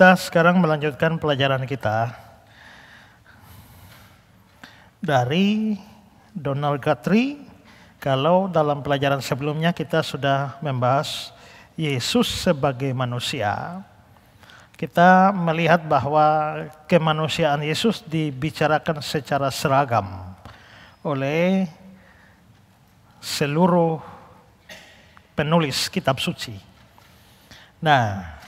kita sekarang melanjutkan pelajaran kita dari Donald Guthrie. Kalau dalam pelajaran sebelumnya kita sudah membahas Yesus sebagai manusia, kita melihat bahwa kemanusiaan Yesus dibicarakan secara seragam oleh seluruh penulis kitab suci. Nah,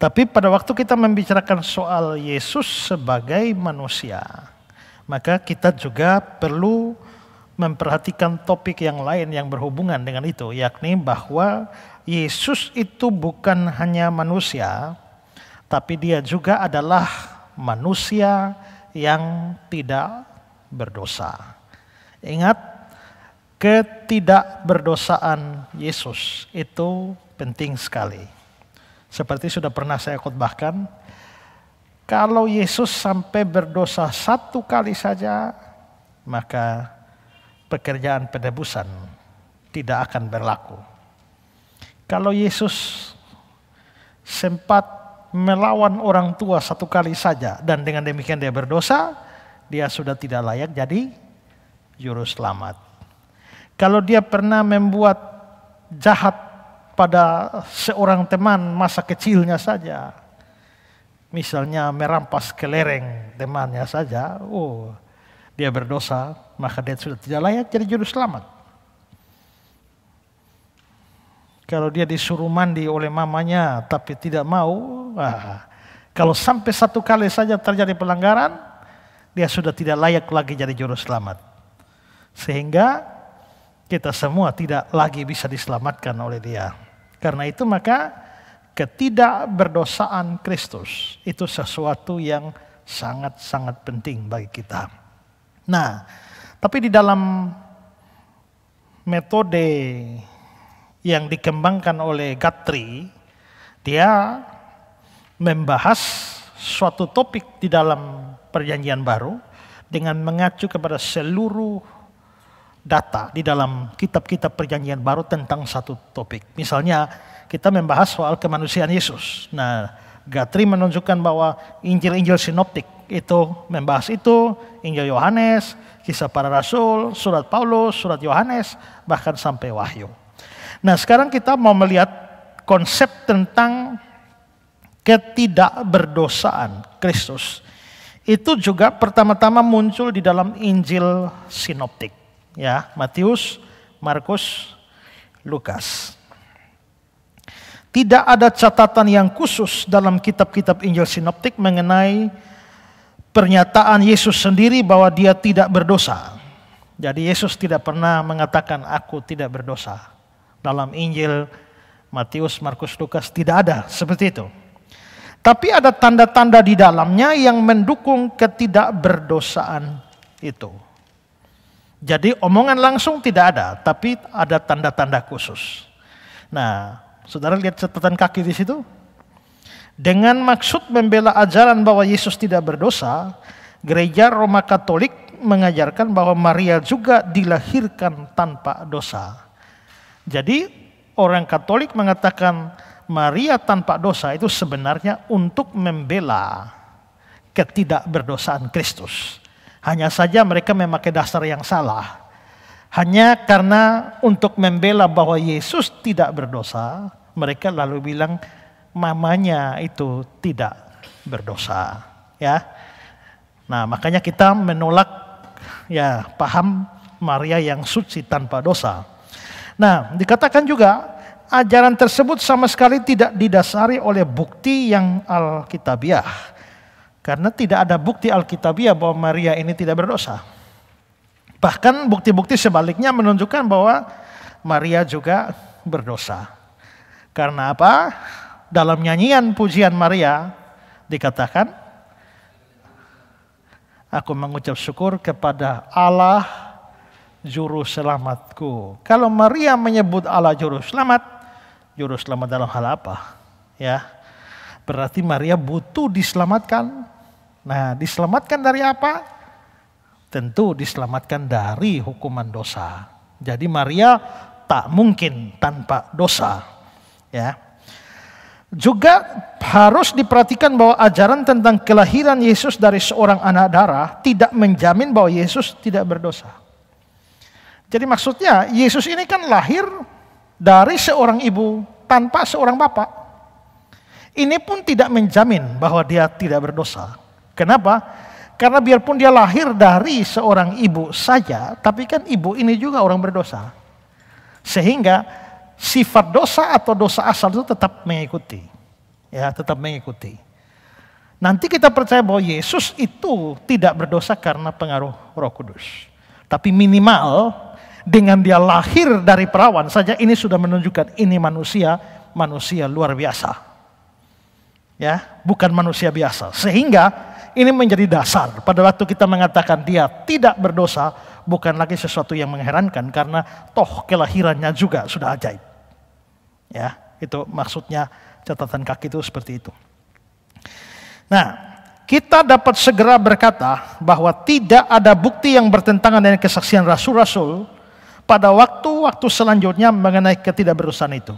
tapi pada waktu kita membicarakan soal Yesus sebagai manusia, maka kita juga perlu memperhatikan topik yang lain yang berhubungan dengan itu, yakni bahwa Yesus itu bukan hanya manusia, tapi dia juga adalah manusia yang tidak berdosa. Ingat, ketidakberdosaan Yesus itu penting sekali. Seperti sudah pernah saya khotbahkan, kalau Yesus sampai berdosa satu kali saja, maka pekerjaan penebusan tidak akan berlaku. Kalau Yesus sempat melawan orang tua satu kali saja dan dengan demikian dia berdosa, dia sudah tidak layak jadi juru selamat. Kalau dia pernah membuat jahat pada seorang teman masa kecilnya saja. Misalnya merampas kelereng temannya saja, oh dia berdosa, maka dia sudah tidak layak jadi juru selamat. Kalau dia disuruh mandi oleh mamanya tapi tidak mau, ah, kalau sampai satu kali saja terjadi pelanggaran, dia sudah tidak layak lagi jadi juru selamat. Sehingga kita semua tidak lagi bisa diselamatkan oleh dia. Karena itu maka ketidakberdosaan Kristus itu sesuatu yang sangat-sangat penting bagi kita. Nah, tapi di dalam metode yang dikembangkan oleh Guthrie, dia membahas suatu topik di dalam perjanjian baru dengan mengacu kepada seluruh data di dalam kitab-kitab perjanjian baru tentang satu topik. Misalnya kita membahas soal kemanusiaan Yesus. Nah, Gatri menunjukkan bahwa Injil-Injil sinoptik itu membahas itu, Injil Yohanes, kisah para rasul, surat Paulus, surat Yohanes, bahkan sampai Wahyu. Nah sekarang kita mau melihat konsep tentang ketidakberdosaan Kristus. Itu juga pertama-tama muncul di dalam Injil sinoptik ya Matius, Markus, Lukas. Tidak ada catatan yang khusus dalam kitab-kitab Injil Sinoptik mengenai pernyataan Yesus sendiri bahwa dia tidak berdosa. Jadi Yesus tidak pernah mengatakan aku tidak berdosa. Dalam Injil Matius, Markus, Lukas tidak ada seperti itu. Tapi ada tanda-tanda di dalamnya yang mendukung ketidakberdosaan itu. Jadi omongan langsung tidak ada, tapi ada tanda-tanda khusus. Nah, saudara lihat catatan kaki di situ. Dengan maksud membela ajaran bahwa Yesus tidak berdosa, gereja Roma Katolik mengajarkan bahwa Maria juga dilahirkan tanpa dosa. Jadi orang Katolik mengatakan Maria tanpa dosa itu sebenarnya untuk membela ketidakberdosaan Kristus. Hanya saja mereka memakai dasar yang salah. Hanya karena untuk membela bahwa Yesus tidak berdosa, mereka lalu bilang mamanya itu tidak berdosa, ya. Nah, makanya kita menolak ya paham Maria yang suci tanpa dosa. Nah, dikatakan juga ajaran tersebut sama sekali tidak didasari oleh bukti yang alkitabiah karena tidak ada bukti Alkitabiah bahwa Maria ini tidak berdosa. Bahkan bukti-bukti sebaliknya menunjukkan bahwa Maria juga berdosa. Karena apa? Dalam nyanyian pujian Maria dikatakan, Aku mengucap syukur kepada Allah juru selamatku. Kalau Maria menyebut Allah juru selamat, juru selamat dalam hal apa? Ya, Berarti Maria butuh diselamatkan. Nah, diselamatkan dari apa? Tentu diselamatkan dari hukuman dosa. Jadi Maria tak mungkin tanpa dosa. Ya. Juga harus diperhatikan bahwa ajaran tentang kelahiran Yesus dari seorang anak darah tidak menjamin bahwa Yesus tidak berdosa. Jadi maksudnya Yesus ini kan lahir dari seorang ibu tanpa seorang bapak. Ini pun tidak menjamin bahwa dia tidak berdosa. Kenapa? Karena biarpun dia lahir dari seorang ibu saja, tapi kan ibu ini juga orang berdosa. Sehingga sifat dosa atau dosa asal itu tetap mengikuti. Ya, tetap mengikuti. Nanti kita percaya bahwa Yesus itu tidak berdosa karena pengaruh Roh Kudus. Tapi minimal dengan dia lahir dari perawan saja ini sudah menunjukkan ini manusia, manusia luar biasa ya, bukan manusia biasa. Sehingga ini menjadi dasar pada waktu kita mengatakan dia tidak berdosa, bukan lagi sesuatu yang mengherankan karena toh kelahirannya juga sudah ajaib. Ya, itu maksudnya catatan kaki itu seperti itu. Nah, kita dapat segera berkata bahwa tidak ada bukti yang bertentangan dengan kesaksian rasul-rasul pada waktu-waktu selanjutnya mengenai ketidakberusan itu.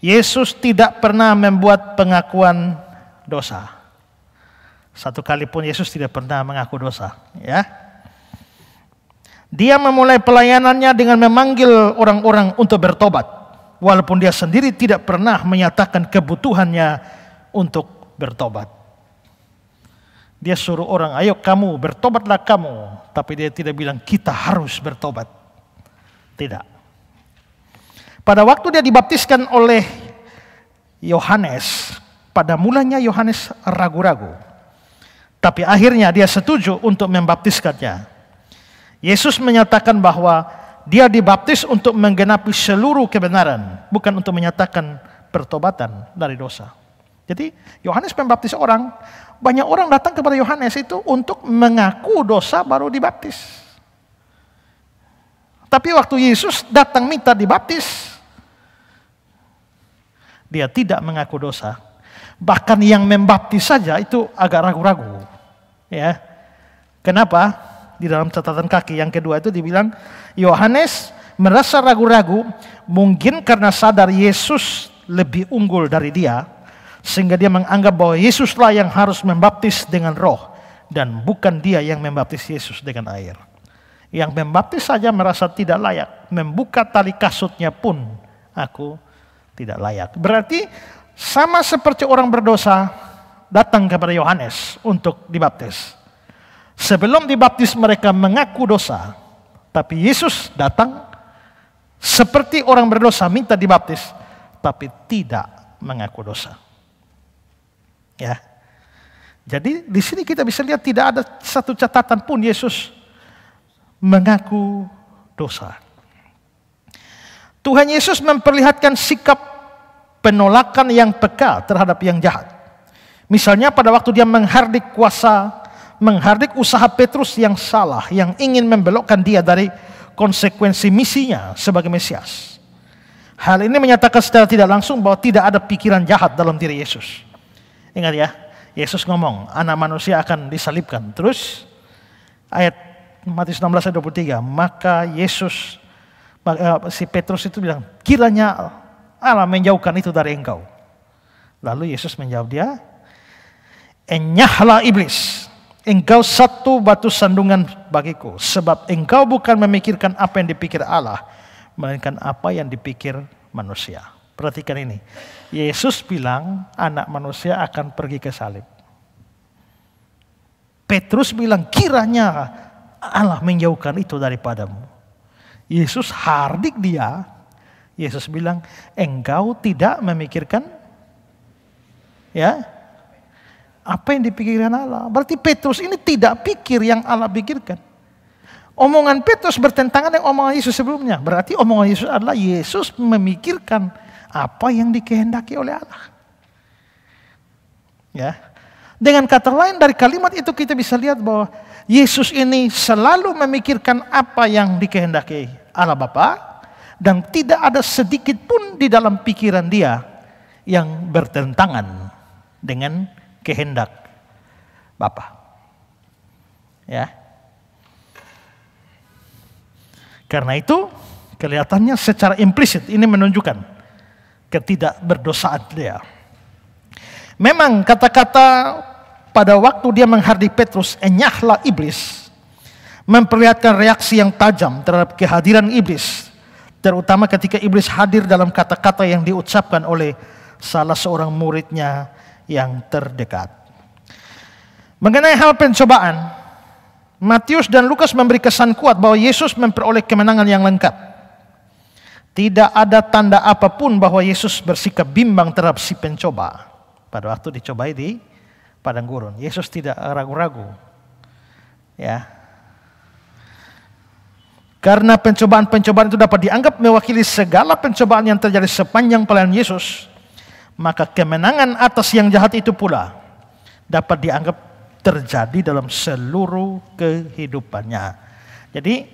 Yesus tidak pernah membuat pengakuan dosa. Satu kali pun Yesus tidak pernah mengaku dosa, ya. Dia memulai pelayanannya dengan memanggil orang-orang untuk bertobat, walaupun dia sendiri tidak pernah menyatakan kebutuhannya untuk bertobat. Dia suruh orang, "Ayo kamu bertobatlah kamu," tapi dia tidak bilang kita harus bertobat. Tidak. Pada waktu dia dibaptiskan oleh Yohanes, pada mulanya Yohanes ragu-ragu. Tapi akhirnya dia setuju untuk membaptiskannya. Yesus menyatakan bahwa dia dibaptis untuk menggenapi seluruh kebenaran, bukan untuk menyatakan pertobatan dari dosa. Jadi Yohanes membaptis orang, banyak orang datang kepada Yohanes itu untuk mengaku dosa baru dibaptis. Tapi waktu Yesus datang minta dibaptis, dia tidak mengaku dosa, bahkan yang membaptis saja itu agak ragu-ragu. Ya. Kenapa? Di dalam catatan kaki yang kedua itu dibilang Yohanes merasa ragu-ragu mungkin karena sadar Yesus lebih unggul dari dia sehingga dia menganggap bahwa Yesuslah yang harus membaptis dengan roh dan bukan dia yang membaptis Yesus dengan air. Yang membaptis saja merasa tidak layak, membuka tali kasutnya pun aku tidak layak. Berarti sama seperti orang berdosa datang kepada Yohanes untuk dibaptis. Sebelum dibaptis mereka mengaku dosa, tapi Yesus datang seperti orang berdosa minta dibaptis, tapi tidak mengaku dosa. Ya. Jadi di sini kita bisa lihat tidak ada satu catatan pun Yesus mengaku dosa. Tuhan Yesus memperlihatkan sikap penolakan yang peka terhadap yang jahat. Misalnya pada waktu dia menghardik kuasa, menghardik usaha Petrus yang salah, yang ingin membelokkan dia dari konsekuensi misinya sebagai Mesias. Hal ini menyatakan secara tidak langsung bahwa tidak ada pikiran jahat dalam diri Yesus. Ingat ya, Yesus ngomong, anak manusia akan disalibkan. Terus ayat Matius 16 ayat 23, maka Yesus eh, si Petrus itu bilang, kiranya Allah menjauhkan itu dari engkau. Lalu Yesus menjawab dia, "Enyahlah iblis, engkau satu batu sandungan bagiku, sebab engkau bukan memikirkan apa yang dipikir Allah, melainkan apa yang dipikir manusia. Perhatikan ini, Yesus bilang anak manusia akan pergi ke salib. Petrus bilang kiranya Allah menjauhkan itu daripadamu. Yesus hardik dia Yesus bilang, engkau tidak memikirkan ya apa yang dipikirkan Allah. Berarti Petrus ini tidak pikir yang Allah pikirkan. Omongan Petrus bertentangan dengan omongan Yesus sebelumnya. Berarti omongan Yesus adalah Yesus memikirkan apa yang dikehendaki oleh Allah. Ya. Dengan kata lain dari kalimat itu kita bisa lihat bahwa Yesus ini selalu memikirkan apa yang dikehendaki Allah Bapa, dan tidak ada sedikit pun di dalam pikiran dia yang bertentangan dengan kehendak Bapa. Ya. Karena itu kelihatannya secara implisit ini menunjukkan ketidakberdosaan dia. Memang kata-kata pada waktu dia menghardik Petrus enyahlah iblis memperlihatkan reaksi yang tajam terhadap kehadiran iblis Terutama ketika iblis hadir dalam kata-kata yang diucapkan oleh salah seorang muridnya yang terdekat. Mengenai hal pencobaan, Matius dan Lukas memberi kesan kuat bahwa Yesus memperoleh kemenangan yang lengkap. Tidak ada tanda apapun bahwa Yesus bersikap bimbang terhadap si pencoba. Pada waktu dicobai di padang gurun, Yesus tidak ragu-ragu. Ya, karena pencobaan-pencobaan itu dapat dianggap mewakili segala pencobaan yang terjadi sepanjang pelayanan Yesus, maka kemenangan atas yang jahat itu pula dapat dianggap terjadi dalam seluruh kehidupannya. Jadi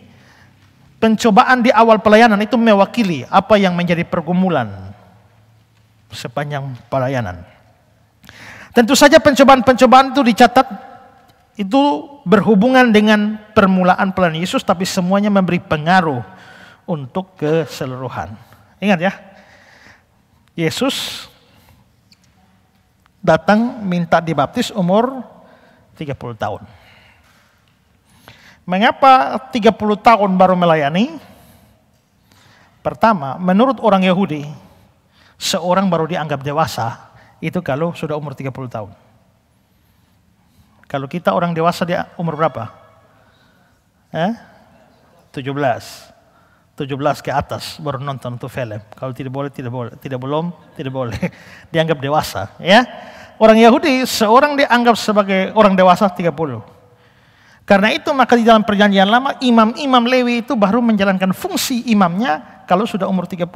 pencobaan di awal pelayanan itu mewakili apa yang menjadi pergumulan sepanjang pelayanan. Tentu saja pencobaan-pencobaan itu dicatat itu berhubungan dengan permulaan pelayanan Yesus tapi semuanya memberi pengaruh untuk keseluruhan. Ingat ya, Yesus datang minta dibaptis umur 30 tahun. Mengapa 30 tahun baru melayani? Pertama, menurut orang Yahudi, seorang baru dianggap dewasa itu kalau sudah umur 30 tahun. Kalau kita orang dewasa dia umur berapa? Eh? 17. 17 ke atas baru nonton tuh film. Kalau tidak boleh, tidak boleh, tidak belum, tidak boleh. Dianggap dewasa, ya. Orang Yahudi seorang dianggap sebagai orang dewasa 30. Karena itu maka di dalam perjanjian lama imam-imam Lewi itu baru menjalankan fungsi imamnya kalau sudah umur 30.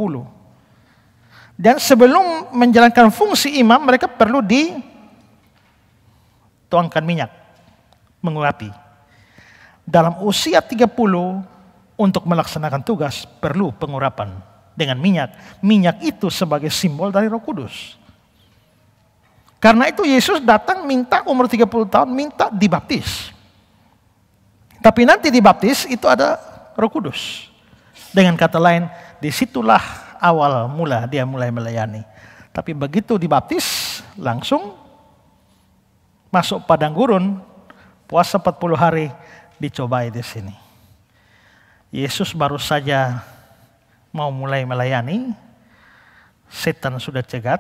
Dan sebelum menjalankan fungsi imam mereka perlu di tuangkan minyak, mengurapi. Dalam usia 30 untuk melaksanakan tugas perlu pengurapan dengan minyak. Minyak itu sebagai simbol dari Roh Kudus. Karena itu Yesus datang minta umur 30 tahun minta dibaptis. Tapi nanti dibaptis itu ada Roh Kudus. Dengan kata lain, disitulah awal mula dia mulai melayani. Tapi begitu dibaptis, langsung masuk padang gurun, puasa 40 hari dicobai di sini. Yesus baru saja mau mulai melayani, setan sudah cegat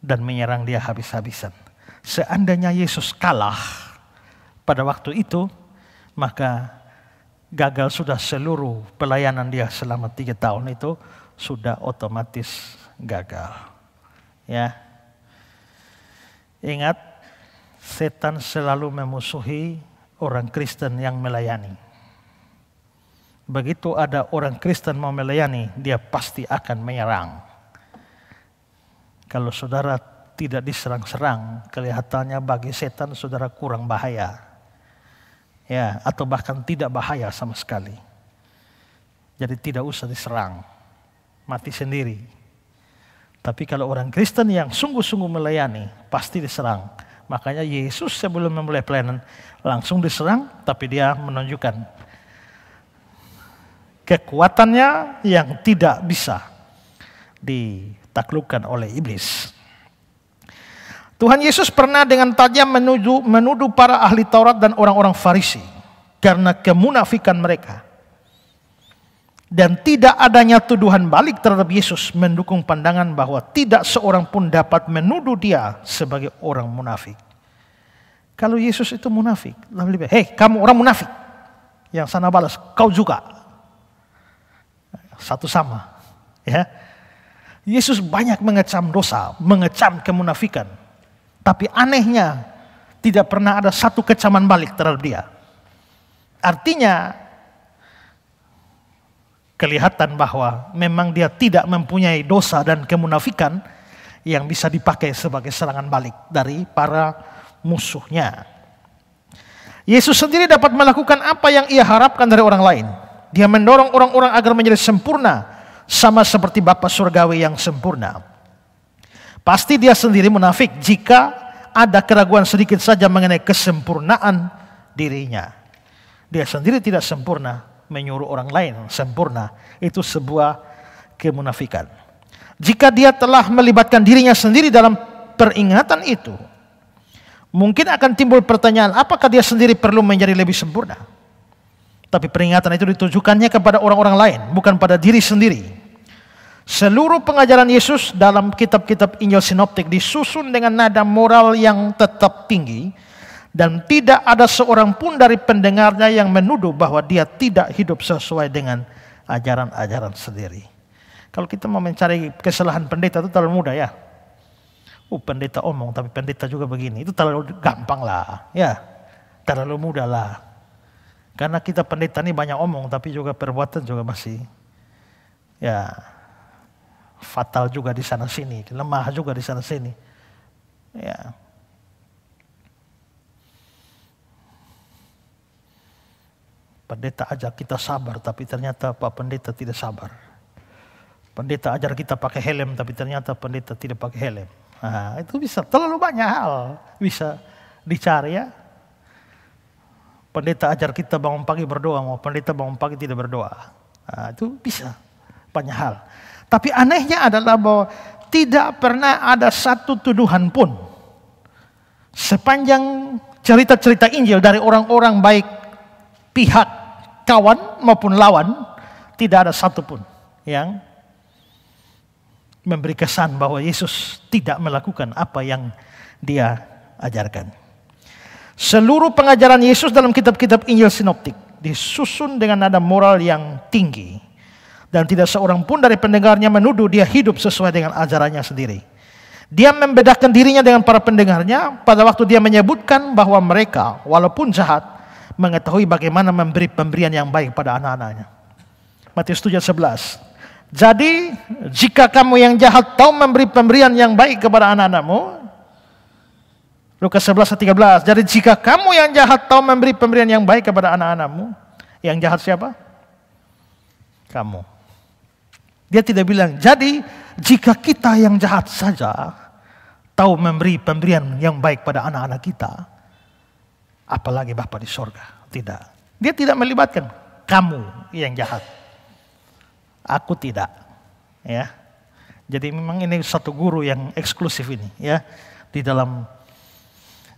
dan menyerang dia habis-habisan. Seandainya Yesus kalah pada waktu itu, maka gagal sudah seluruh pelayanan dia selama tiga tahun itu sudah otomatis gagal. Ya, Ingat, setan selalu memusuhi orang Kristen yang melayani. Begitu ada orang Kristen mau melayani, dia pasti akan menyerang. Kalau saudara tidak diserang-serang, kelihatannya bagi setan saudara kurang bahaya. Ya, atau bahkan tidak bahaya sama sekali. Jadi tidak usah diserang. Mati sendiri. Tapi kalau orang Kristen yang sungguh-sungguh melayani, pasti diserang. Makanya Yesus sebelum memulai pelayanan langsung diserang, tapi dia menunjukkan kekuatannya yang tidak bisa ditaklukkan oleh iblis. Tuhan Yesus pernah dengan tajam menuduh, menuduh para ahli Taurat dan orang-orang Farisi karena kemunafikan mereka dan tidak adanya tuduhan balik terhadap Yesus mendukung pandangan bahwa tidak seorang pun dapat menuduh dia sebagai orang munafik. Kalau Yesus itu munafik, lebih hei kamu orang munafik. Yang sana balas, kau juga. Satu sama. ya. Yesus banyak mengecam dosa, mengecam kemunafikan. Tapi anehnya, tidak pernah ada satu kecaman balik terhadap dia. Artinya, kelihatan bahwa memang dia tidak mempunyai dosa dan kemunafikan yang bisa dipakai sebagai serangan balik dari para musuhnya. Yesus sendiri dapat melakukan apa yang ia harapkan dari orang lain. Dia mendorong orang-orang agar menjadi sempurna, sama seperti Bapa Surgawi yang sempurna. Pasti dia sendiri munafik jika ada keraguan sedikit saja mengenai kesempurnaan dirinya. Dia sendiri tidak sempurna, menyuruh orang lain sempurna, itu sebuah kemunafikan. Jika dia telah melibatkan dirinya sendiri dalam peringatan itu, mungkin akan timbul pertanyaan, apakah dia sendiri perlu menjadi lebih sempurna? Tapi peringatan itu ditujukannya kepada orang-orang lain, bukan pada diri sendiri. Seluruh pengajaran Yesus dalam kitab-kitab Injil Sinoptik disusun dengan nada moral yang tetap tinggi, dan tidak ada seorang pun dari pendengarnya yang menuduh bahwa dia tidak hidup sesuai dengan ajaran-ajaran sendiri. Kalau kita mau mencari kesalahan pendeta itu terlalu mudah ya. Uh, pendeta omong tapi pendeta juga begini. Itu terlalu gampang lah. Ya, terlalu mudah lah. Karena kita pendeta ini banyak omong tapi juga perbuatan juga masih ya fatal juga di sana sini, lemah juga di sana sini. Ya, Pendeta ajak kita sabar, tapi ternyata Pak Pendeta tidak sabar. Pendeta ajar kita pakai helm, tapi ternyata pendeta tidak pakai helm. Nah, itu bisa terlalu banyak hal bisa dicari ya. Pendeta ajar kita bangun pagi berdoa, mau pendeta bangun pagi tidak berdoa. Nah, itu bisa banyak hal. Tapi anehnya adalah bahwa tidak pernah ada satu tuduhan pun sepanjang cerita-cerita Injil dari orang-orang baik pihak kawan maupun lawan tidak ada satupun yang memberi kesan bahwa Yesus tidak melakukan apa yang dia ajarkan. Seluruh pengajaran Yesus dalam kitab-kitab Injil Sinoptik disusun dengan nada moral yang tinggi dan tidak seorang pun dari pendengarnya menuduh dia hidup sesuai dengan ajarannya sendiri. Dia membedakan dirinya dengan para pendengarnya pada waktu dia menyebutkan bahwa mereka walaupun jahat mengetahui bagaimana memberi pemberian yang baik pada anak-anaknya. Matius 7 11. Jadi jika kamu yang jahat tahu memberi pemberian yang baik kepada anak-anakmu, Lukas 11 13. Jadi jika kamu yang jahat tahu memberi pemberian yang baik kepada anak-anakmu, yang jahat siapa? Kamu. Dia tidak bilang, jadi jika kita yang jahat saja tahu memberi pemberian yang baik pada anak-anak kita, Apalagi Bapak di sorga. Tidak. Dia tidak melibatkan kamu yang jahat. Aku tidak. Ya. Jadi memang ini satu guru yang eksklusif ini ya di dalam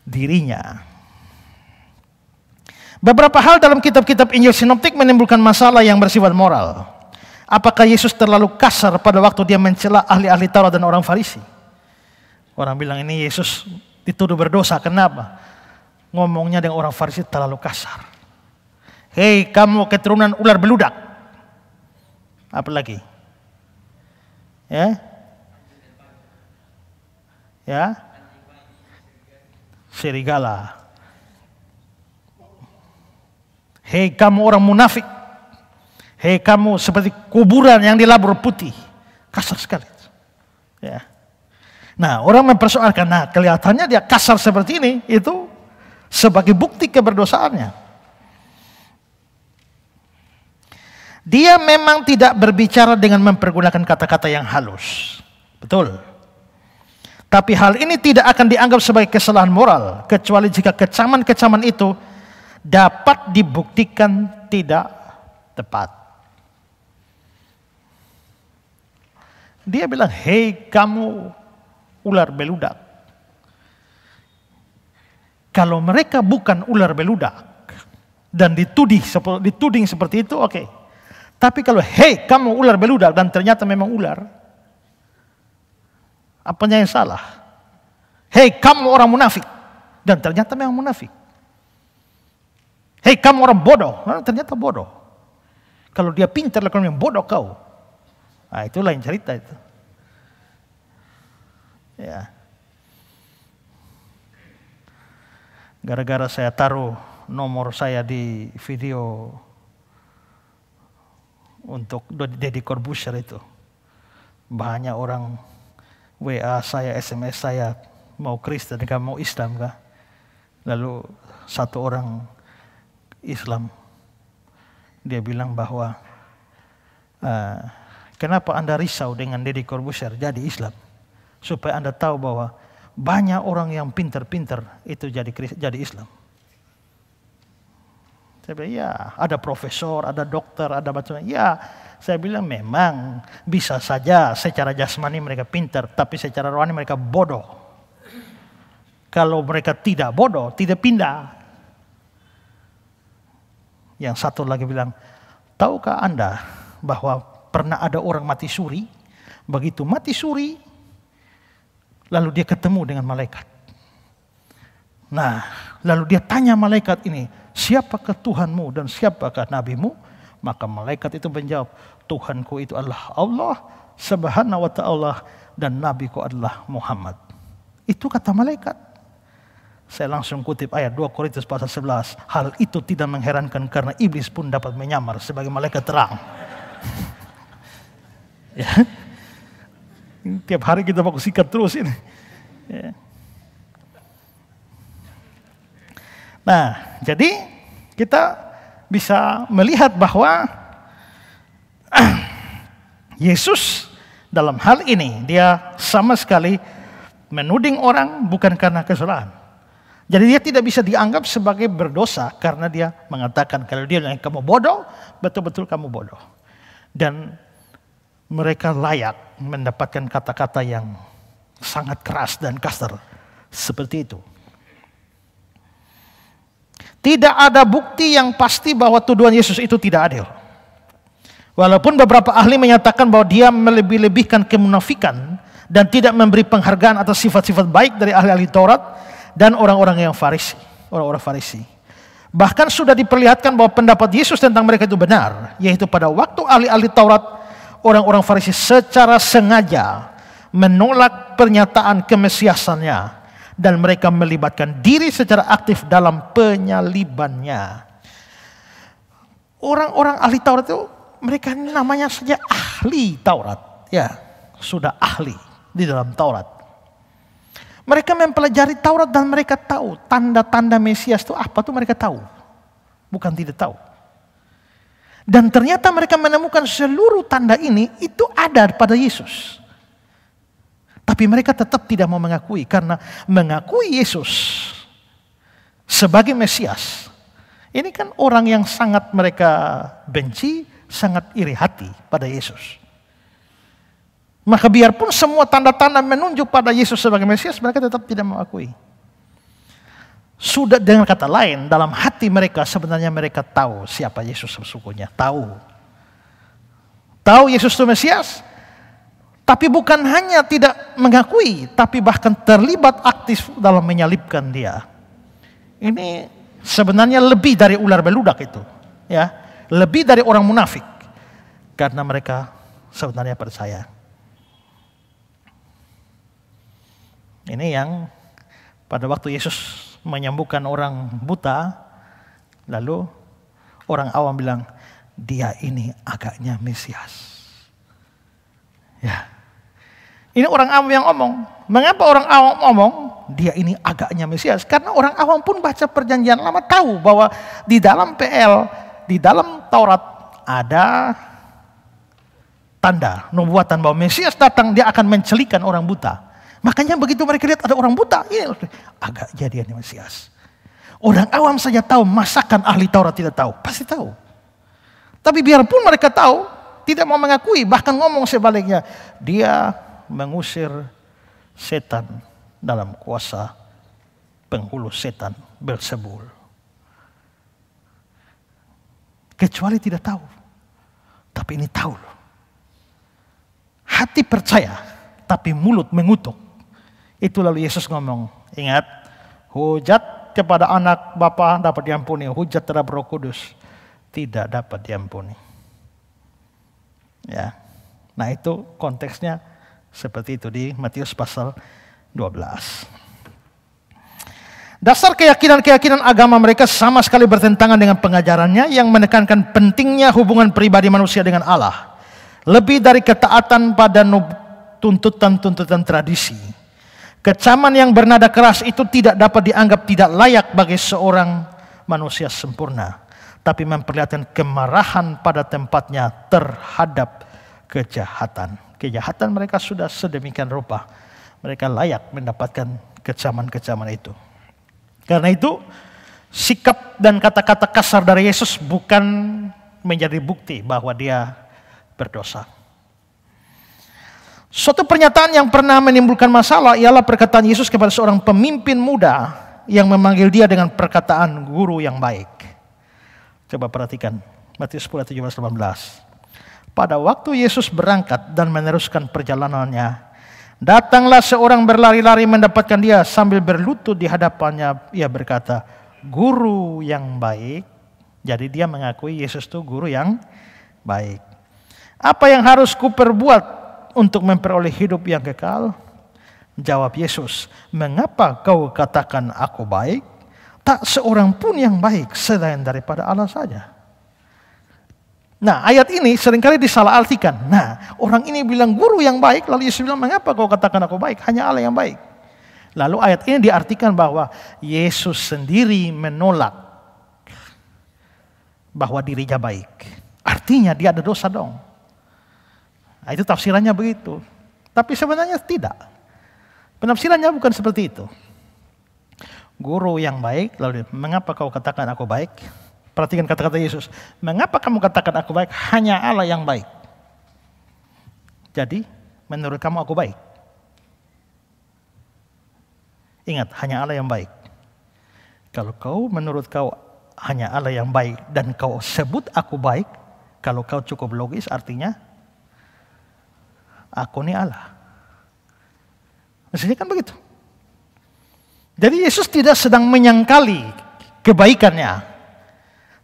dirinya. Beberapa hal dalam kitab-kitab Injil sinoptik menimbulkan masalah yang bersifat moral. Apakah Yesus terlalu kasar pada waktu dia mencela ahli-ahli Taurat dan orang Farisi? Orang bilang ini Yesus dituduh berdosa. Kenapa? ngomongnya dengan orang Farisi terlalu kasar. Hei kamu keturunan ular beludak. Apalagi? Ya? Ya? Serigala. Hei kamu orang munafik. Hei kamu seperti kuburan yang dilabur putih. Kasar sekali. Ya. Nah, orang mempersoalkan, nah kelihatannya dia kasar seperti ini, itu sebagai bukti keberdosaannya. Dia memang tidak berbicara dengan mempergunakan kata-kata yang halus. Betul. Tapi hal ini tidak akan dianggap sebagai kesalahan moral kecuali jika kecaman-kecaman itu dapat dibuktikan tidak tepat. Dia bilang, "Hei kamu ular beludak." Kalau mereka bukan ular beluda dan ditudih dituding seperti itu, oke. Okay. Tapi kalau hei kamu ular beluda dan ternyata memang ular, apanya yang salah? Hei kamu orang munafik dan ternyata memang munafik. Hei kamu orang bodoh, nah, ternyata bodoh. Kalau dia pintar kalau yang bodoh kau. Nah, itu lain cerita itu. Ya. Gara-gara saya taruh nomor saya di video untuk Deddy Corbusier itu. Banyak orang WA saya, SMS saya, mau Kristen kah, mau Islam kah? Lalu satu orang Islam, dia bilang bahwa uh, kenapa Anda risau dengan Deddy Corbusier jadi Islam? Supaya Anda tahu bahwa banyak orang yang pinter-pinter itu jadi jadi Islam. Saya bilang, ya ada profesor, ada dokter, ada macam Ya, saya bilang memang bisa saja secara jasmani mereka pinter, tapi secara rohani mereka bodoh. Kalau mereka tidak bodoh, tidak pindah. Yang satu lagi bilang, tahukah Anda bahwa pernah ada orang mati suri? Begitu mati suri, Lalu dia ketemu dengan malaikat. Nah, lalu dia tanya malaikat ini, siapakah Tuhanmu dan siapakah nabimu? Maka malaikat itu menjawab, Tuhanku itu Allah, Allah subhanahu wa ta'ala dan nabiku adalah Muhammad. Itu kata malaikat. Saya langsung kutip ayat 2 Korintus pasal 11. Hal itu tidak mengherankan karena iblis pun dapat menyamar sebagai malaikat terang. ya. Tiap hari kita pakai sikat terus ini. Ya. Nah, jadi kita bisa melihat bahwa Yesus dalam hal ini dia sama sekali menuding orang bukan karena kesalahan. Jadi dia tidak bisa dianggap sebagai berdosa karena dia mengatakan kalau dia yang kamu bodoh, betul-betul kamu bodoh. Dan mereka layak mendapatkan kata-kata yang sangat keras dan kasar seperti itu. Tidak ada bukti yang pasti bahwa tuduhan Yesus itu tidak adil. Walaupun beberapa ahli menyatakan bahwa dia melebih-lebihkan kemunafikan dan tidak memberi penghargaan atas sifat-sifat baik dari ahli-ahli Taurat dan orang-orang yang Farisi, orang-orang Farisi. Bahkan sudah diperlihatkan bahwa pendapat Yesus tentang mereka itu benar, yaitu pada waktu ahli-ahli Taurat orang-orang Farisi secara sengaja menolak pernyataan kemesiasannya dan mereka melibatkan diri secara aktif dalam penyalibannya. Orang-orang ahli Taurat itu mereka namanya saja ahli Taurat, ya sudah ahli di dalam Taurat. Mereka mempelajari Taurat dan mereka tahu tanda-tanda Mesias itu apa tuh mereka tahu, bukan tidak tahu. Dan ternyata mereka menemukan seluruh tanda ini itu ada pada Yesus. Tapi mereka tetap tidak mau mengakui karena mengakui Yesus sebagai Mesias. Ini kan orang yang sangat mereka benci, sangat iri hati pada Yesus. Maka biarpun semua tanda-tanda menunjuk pada Yesus sebagai Mesias, mereka tetap tidak mengakui. Sudah dengan kata lain, dalam hati mereka sebenarnya mereka tahu siapa Yesus sesungguhnya, tahu. Tahu Yesus itu Mesias, tapi bukan hanya tidak mengakui, tapi bahkan terlibat aktif dalam menyalibkan dia. Ini sebenarnya lebih dari ular beludak itu, ya. Lebih dari orang munafik. Karena mereka sebenarnya percaya. Ini yang pada waktu Yesus menyembuhkan orang buta, lalu orang awam bilang, dia ini agaknya Mesias. Ya. Ini orang awam yang omong. Mengapa orang awam omong? Dia ini agaknya Mesias. Karena orang awam pun baca perjanjian lama tahu bahwa di dalam PL, di dalam Taurat ada tanda, nubuatan bahwa Mesias datang dia akan mencelikan orang buta. Makanya begitu mereka lihat ada orang buta, ya, agak jadiannya Mesias. Orang awam saja tahu, masakan ahli Taurat tidak tahu, pasti tahu. Tapi biarpun mereka tahu, tidak mau mengakui, bahkan ngomong sebaliknya. Dia mengusir setan dalam kuasa penghulu setan Belzebul. Kecuali tidak tahu. Tapi ini tahu Hati percaya, tapi mulut mengutuk. Itu lalu Yesus ngomong, ingat, hujat kepada anak Bapa dapat diampuni, hujat terhadap Roh Kudus tidak dapat diampuni. Ya. Nah, itu konteksnya seperti itu di Matius pasal 12. Dasar keyakinan-keyakinan agama mereka sama sekali bertentangan dengan pengajarannya yang menekankan pentingnya hubungan pribadi manusia dengan Allah. Lebih dari ketaatan pada tuntutan-tuntutan tradisi. Kecaman yang bernada keras itu tidak dapat dianggap tidak layak bagi seorang manusia sempurna, tapi memperlihatkan kemarahan pada tempatnya terhadap kejahatan. Kejahatan mereka sudah sedemikian rupa, mereka layak mendapatkan kecaman-kecaman itu. Karena itu, sikap dan kata-kata kasar dari Yesus bukan menjadi bukti bahwa dia berdosa. Suatu pernyataan yang pernah menimbulkan masalah ialah perkataan Yesus kepada seorang pemimpin muda yang memanggil dia dengan perkataan guru yang baik. Coba perhatikan Matius 10 17 18. Pada waktu Yesus berangkat dan meneruskan perjalanannya, datanglah seorang berlari-lari mendapatkan dia sambil berlutut di hadapannya. Ia berkata, "Guru yang baik." Jadi dia mengakui Yesus itu guru yang baik. Apa yang harus kuperbuat untuk memperoleh hidup yang kekal? Jawab Yesus, mengapa kau katakan aku baik? Tak seorang pun yang baik selain daripada Allah saja. Nah, ayat ini seringkali disalahartikan. Nah, orang ini bilang guru yang baik, lalu Yesus bilang, mengapa kau katakan aku baik? Hanya Allah yang baik. Lalu ayat ini diartikan bahwa Yesus sendiri menolak bahwa dirinya baik. Artinya dia ada dosa dong. Nah, itu tafsirannya begitu. Tapi sebenarnya tidak. Penafsirannya bukan seperti itu. Guru yang baik, lalu mengapa kau katakan aku baik? Perhatikan kata-kata Yesus. Mengapa kamu katakan aku baik? Hanya Allah yang baik. Jadi, menurut kamu aku baik? Ingat, hanya Allah yang baik. Kalau kau menurut kau hanya Allah yang baik dan kau sebut aku baik, kalau kau cukup logis artinya Aku ini Allah. Maksudnya kan begitu. Jadi Yesus tidak sedang menyangkali kebaikannya.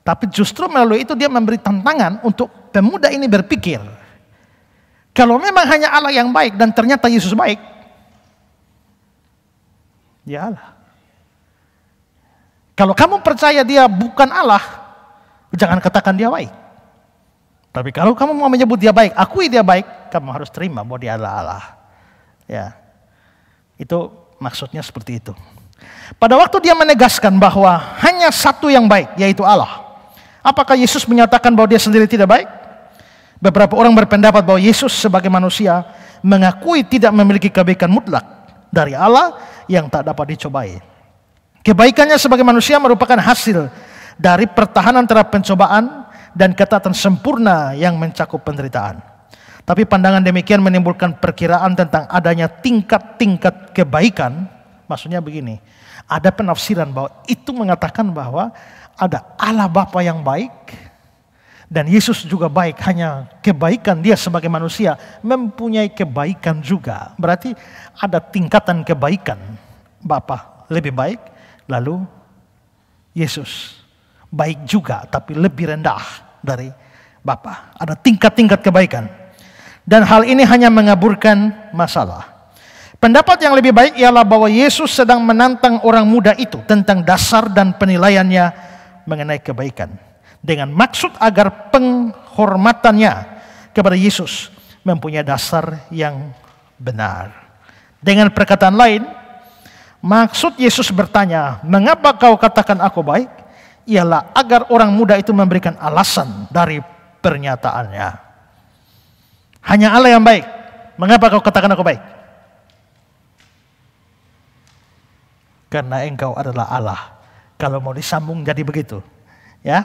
Tapi justru melalui itu dia memberi tantangan untuk pemuda ini berpikir. Kalau memang hanya Allah yang baik dan ternyata Yesus baik. Ya Allah. Kalau kamu percaya dia bukan Allah, jangan katakan dia baik. Tapi kalau kamu mau menyebut dia baik, akui dia baik, kamu harus terima bahwa dia adalah Allah. Ya. Itu maksudnya seperti itu. Pada waktu dia menegaskan bahwa hanya satu yang baik, yaitu Allah. Apakah Yesus menyatakan bahwa dia sendiri tidak baik? Beberapa orang berpendapat bahwa Yesus sebagai manusia mengakui tidak memiliki kebaikan mutlak dari Allah yang tak dapat dicobai. Kebaikannya sebagai manusia merupakan hasil dari pertahanan terhadap pencobaan dan ketaatan sempurna yang mencakup penderitaan. Tapi pandangan demikian menimbulkan perkiraan tentang adanya tingkat-tingkat kebaikan. Maksudnya begini, ada penafsiran bahwa itu mengatakan bahwa ada Allah Bapa yang baik dan Yesus juga baik, hanya kebaikan dia sebagai manusia mempunyai kebaikan juga. Berarti ada tingkatan kebaikan. Bapa lebih baik, lalu Yesus baik juga tapi lebih rendah dari Bapa. Ada tingkat-tingkat kebaikan. Dan hal ini hanya mengaburkan masalah. Pendapat yang lebih baik ialah bahwa Yesus sedang menantang orang muda itu tentang dasar dan penilaiannya mengenai kebaikan. Dengan maksud agar penghormatannya kepada Yesus mempunyai dasar yang benar. Dengan perkataan lain, maksud Yesus bertanya, mengapa kau katakan aku baik? ialah agar orang muda itu memberikan alasan dari pernyataannya. Hanya Allah yang baik. Mengapa kau katakan aku baik? Karena engkau adalah Allah. Kalau mau disambung jadi begitu. Ya.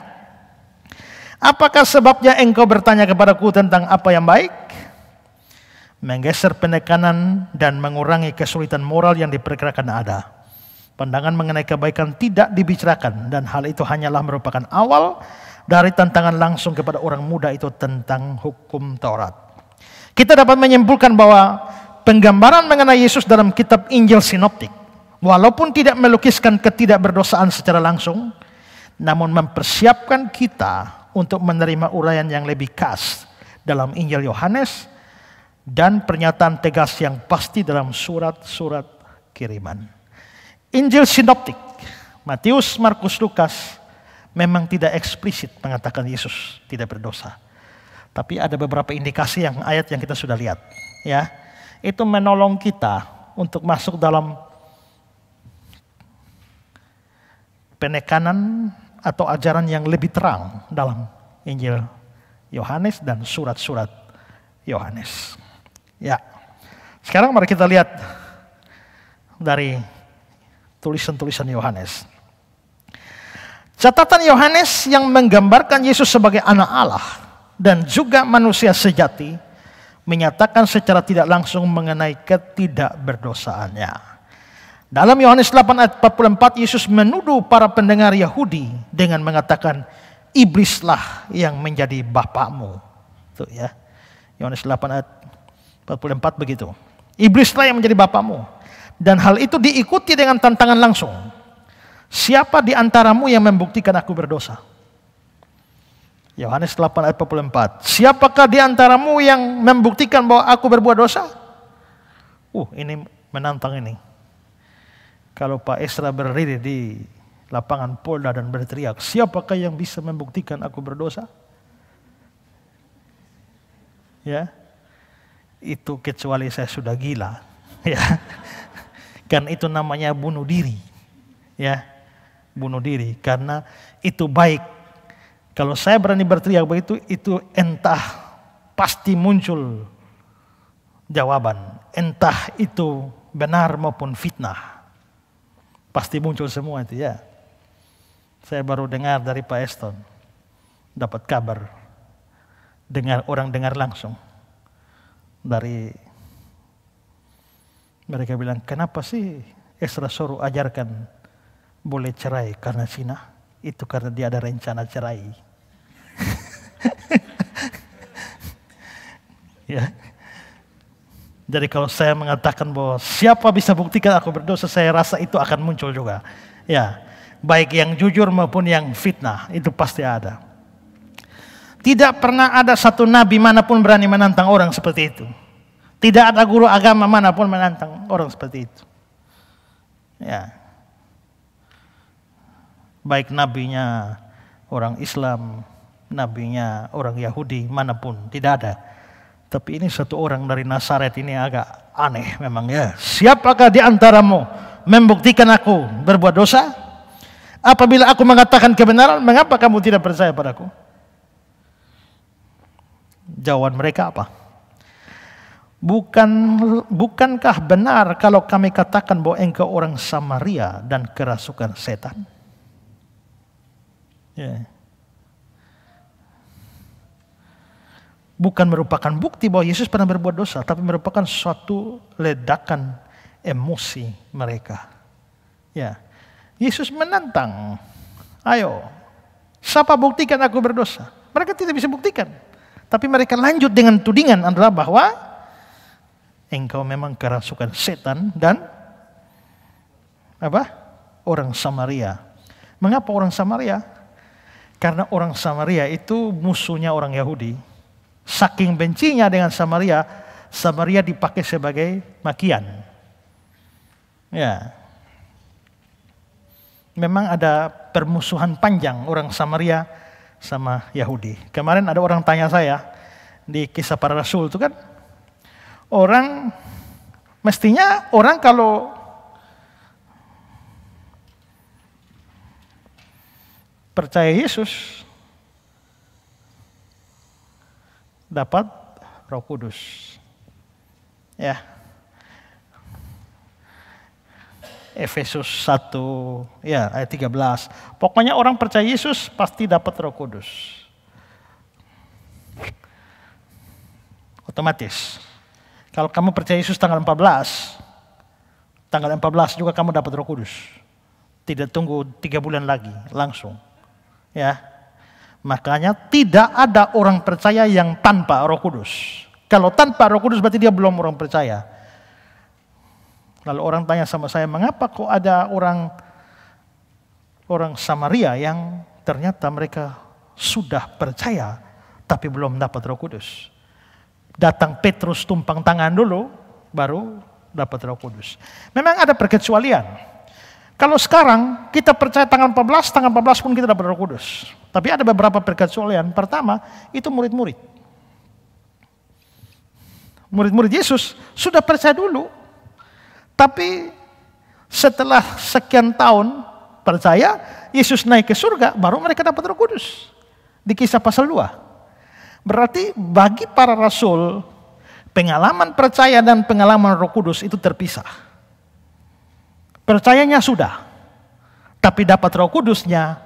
Apakah sebabnya engkau bertanya kepadaku tentang apa yang baik? Menggeser penekanan dan mengurangi kesulitan moral yang diperkirakan ada. Pandangan mengenai kebaikan tidak dibicarakan dan hal itu hanyalah merupakan awal dari tantangan langsung kepada orang muda itu tentang hukum Taurat. Kita dapat menyimpulkan bahwa penggambaran mengenai Yesus dalam kitab Injil Sinoptik walaupun tidak melukiskan ketidakberdosaan secara langsung namun mempersiapkan kita untuk menerima uraian yang lebih khas dalam Injil Yohanes dan pernyataan tegas yang pasti dalam surat-surat kiriman. Injil sinoptik, Matius, Markus, Lukas, memang tidak eksplisit mengatakan Yesus tidak berdosa. Tapi ada beberapa indikasi yang ayat yang kita sudah lihat. ya Itu menolong kita untuk masuk dalam penekanan atau ajaran yang lebih terang dalam Injil Yohanes dan surat-surat Yohanes. Ya. Sekarang mari kita lihat dari tulisan-tulisan Yohanes. Catatan Yohanes yang menggambarkan Yesus sebagai anak Allah dan juga manusia sejati menyatakan secara tidak langsung mengenai ketidakberdosaannya. Dalam Yohanes 8 ayat 44 Yesus menuduh para pendengar Yahudi dengan mengatakan iblislah yang menjadi bapakmu. Tuh ya. Yohanes 8 ayat 44 begitu. Iblislah yang menjadi bapakmu. Dan hal itu diikuti dengan tantangan langsung. Siapa di antaramu yang membuktikan aku berdosa? Yohanes 8 ayat 44. Siapakah di antaramu yang membuktikan bahwa aku berbuat dosa? Uh, ini menantang ini. Kalau Pak Esra berdiri di lapangan Polda dan berteriak, siapakah yang bisa membuktikan aku berdosa? Ya, itu kecuali saya sudah gila. Ya, karena itu namanya bunuh diri. Ya, bunuh diri karena itu baik. Kalau saya berani berteriak begitu itu entah pasti muncul jawaban. Entah itu benar maupun fitnah. Pasti muncul semua itu ya. Saya baru dengar dari Pak Eston dapat kabar dengar orang dengar langsung dari mereka bilang, kenapa sih Esra suruh ajarkan boleh cerai karena Cina? Itu karena dia ada rencana cerai. ya. Jadi kalau saya mengatakan bahwa siapa bisa buktikan aku berdosa, saya rasa itu akan muncul juga. Ya, baik yang jujur maupun yang fitnah, itu pasti ada. Tidak pernah ada satu nabi manapun berani menantang orang seperti itu. Tidak ada guru agama manapun menantang orang seperti itu. Ya. Baik nabinya orang Islam, nabinya orang Yahudi, manapun tidak ada. Tapi ini satu orang dari Nasaret ini agak aneh memang ya. Siapakah di antaramu membuktikan aku berbuat dosa? Apabila aku mengatakan kebenaran, mengapa kamu tidak percaya padaku? Jawaban mereka apa? Bukan bukankah benar kalau kami katakan bahwa engkau orang Samaria dan kerasukan setan? Ya. Bukan merupakan bukti bahwa Yesus pernah berbuat dosa, tapi merupakan suatu ledakan emosi mereka. Ya. Yesus menantang, "Ayo, siapa buktikan aku berdosa?" Mereka tidak bisa buktikan. Tapi mereka lanjut dengan tudingan adalah bahwa engkau memang kerasukan setan dan apa? Orang Samaria. Mengapa orang Samaria? Karena orang Samaria itu musuhnya orang Yahudi. Saking bencinya dengan Samaria, Samaria dipakai sebagai makian. Ya. Memang ada permusuhan panjang orang Samaria sama Yahudi. Kemarin ada orang tanya saya di kisah para rasul itu kan orang mestinya orang kalau percaya Yesus dapat Roh Kudus. Ya. Efesus 1 ya ayat 13. Pokoknya orang percaya Yesus pasti dapat Roh Kudus. Otomatis. Kalau kamu percaya Yesus tanggal 14, tanggal 14 juga kamu dapat Roh Kudus. Tidak tunggu tiga bulan lagi, langsung. Ya, makanya tidak ada orang percaya yang tanpa Roh Kudus. Kalau tanpa Roh Kudus berarti dia belum orang percaya. Lalu orang tanya sama saya, mengapa kok ada orang orang Samaria yang ternyata mereka sudah percaya tapi belum dapat Roh Kudus? Datang Petrus tumpang tangan dulu, baru dapat roh kudus. Memang ada perkecualian. Kalau sekarang kita percaya tangan 14, tangan 14 pun kita dapat roh kudus. Tapi ada beberapa perkecualian. Pertama, itu murid-murid. Murid-murid Yesus sudah percaya dulu. Tapi setelah sekian tahun percaya, Yesus naik ke surga, baru mereka dapat roh kudus. Di kisah pasal 2. Berarti bagi para rasul, pengalaman percaya dan pengalaman roh kudus itu terpisah. Percayanya sudah, tapi dapat roh kudusnya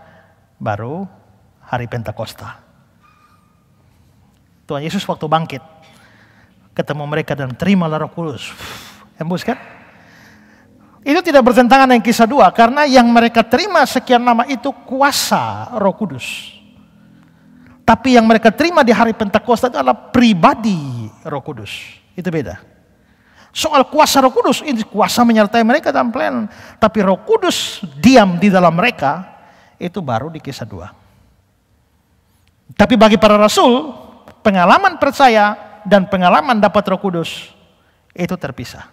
baru hari Pentakosta. Tuhan Yesus waktu bangkit, ketemu mereka dan terimalah roh kudus. Embus kan? Itu tidak bertentangan dengan kisah dua, karena yang mereka terima sekian nama itu kuasa roh kudus. Tapi yang mereka terima di hari Pentakosta itu adalah pribadi Roh Kudus. Itu beda. Soal kuasa Roh Kudus, ini kuasa menyertai mereka dalam pelayanan. Tapi Roh Kudus diam di dalam mereka, itu baru di kisah dua. Tapi bagi para rasul, pengalaman percaya dan pengalaman dapat Roh Kudus itu terpisah.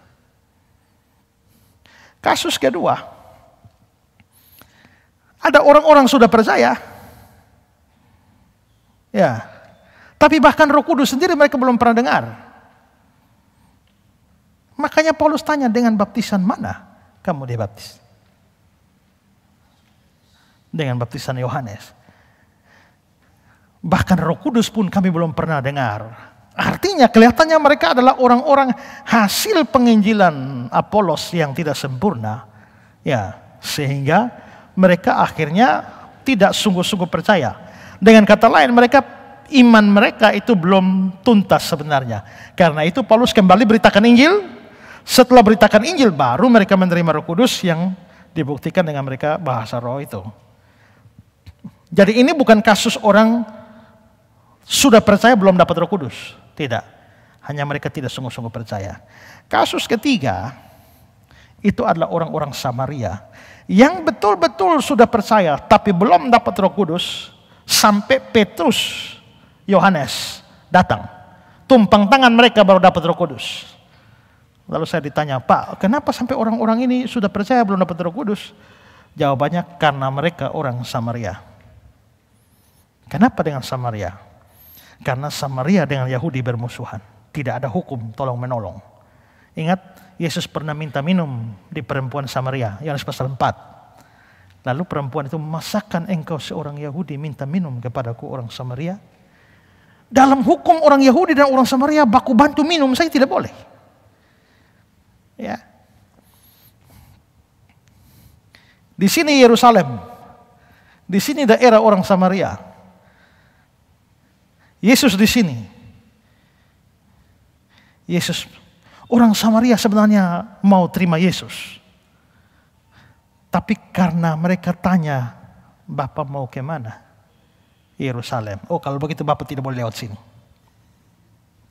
Kasus kedua, ada orang-orang sudah percaya, Ya. Tapi bahkan Roh Kudus sendiri mereka belum pernah dengar. Makanya Paulus tanya dengan baptisan mana kamu dibaptis? Dengan baptisan Yohanes. Bahkan Roh Kudus pun kami belum pernah dengar. Artinya kelihatannya mereka adalah orang-orang hasil penginjilan Apolos yang tidak sempurna. Ya, sehingga mereka akhirnya tidak sungguh-sungguh percaya. Dengan kata lain mereka iman mereka itu belum tuntas sebenarnya. Karena itu Paulus kembali beritakan Injil. Setelah beritakan Injil baru mereka menerima Roh Kudus yang dibuktikan dengan mereka bahasa roh itu. Jadi ini bukan kasus orang sudah percaya belum dapat Roh Kudus. Tidak. Hanya mereka tidak sungguh-sungguh percaya. Kasus ketiga itu adalah orang-orang Samaria yang betul-betul sudah percaya tapi belum dapat Roh Kudus sampai Petrus Yohanes datang. Tumpang tangan mereka baru dapat Roh Kudus. Lalu saya ditanya, "Pak, kenapa sampai orang-orang ini sudah percaya belum dapat Roh Kudus?" Jawabannya karena mereka orang Samaria. Kenapa dengan Samaria? Karena Samaria dengan Yahudi bermusuhan. Tidak ada hukum tolong menolong. Ingat, Yesus pernah minta minum di perempuan Samaria, Yohanes pasal 4. Lalu perempuan itu masakan engkau seorang Yahudi minta minum kepadaku orang Samaria? Dalam hukum orang Yahudi dan orang Samaria baku bantu minum saya tidak boleh. Ya. Di sini Yerusalem. Di sini daerah orang Samaria. Yesus di sini. Yesus orang Samaria sebenarnya mau terima Yesus. Tapi karena mereka tanya, Bapak mau kemana? Yerusalem. Oh kalau begitu Bapak tidak boleh lewat sini.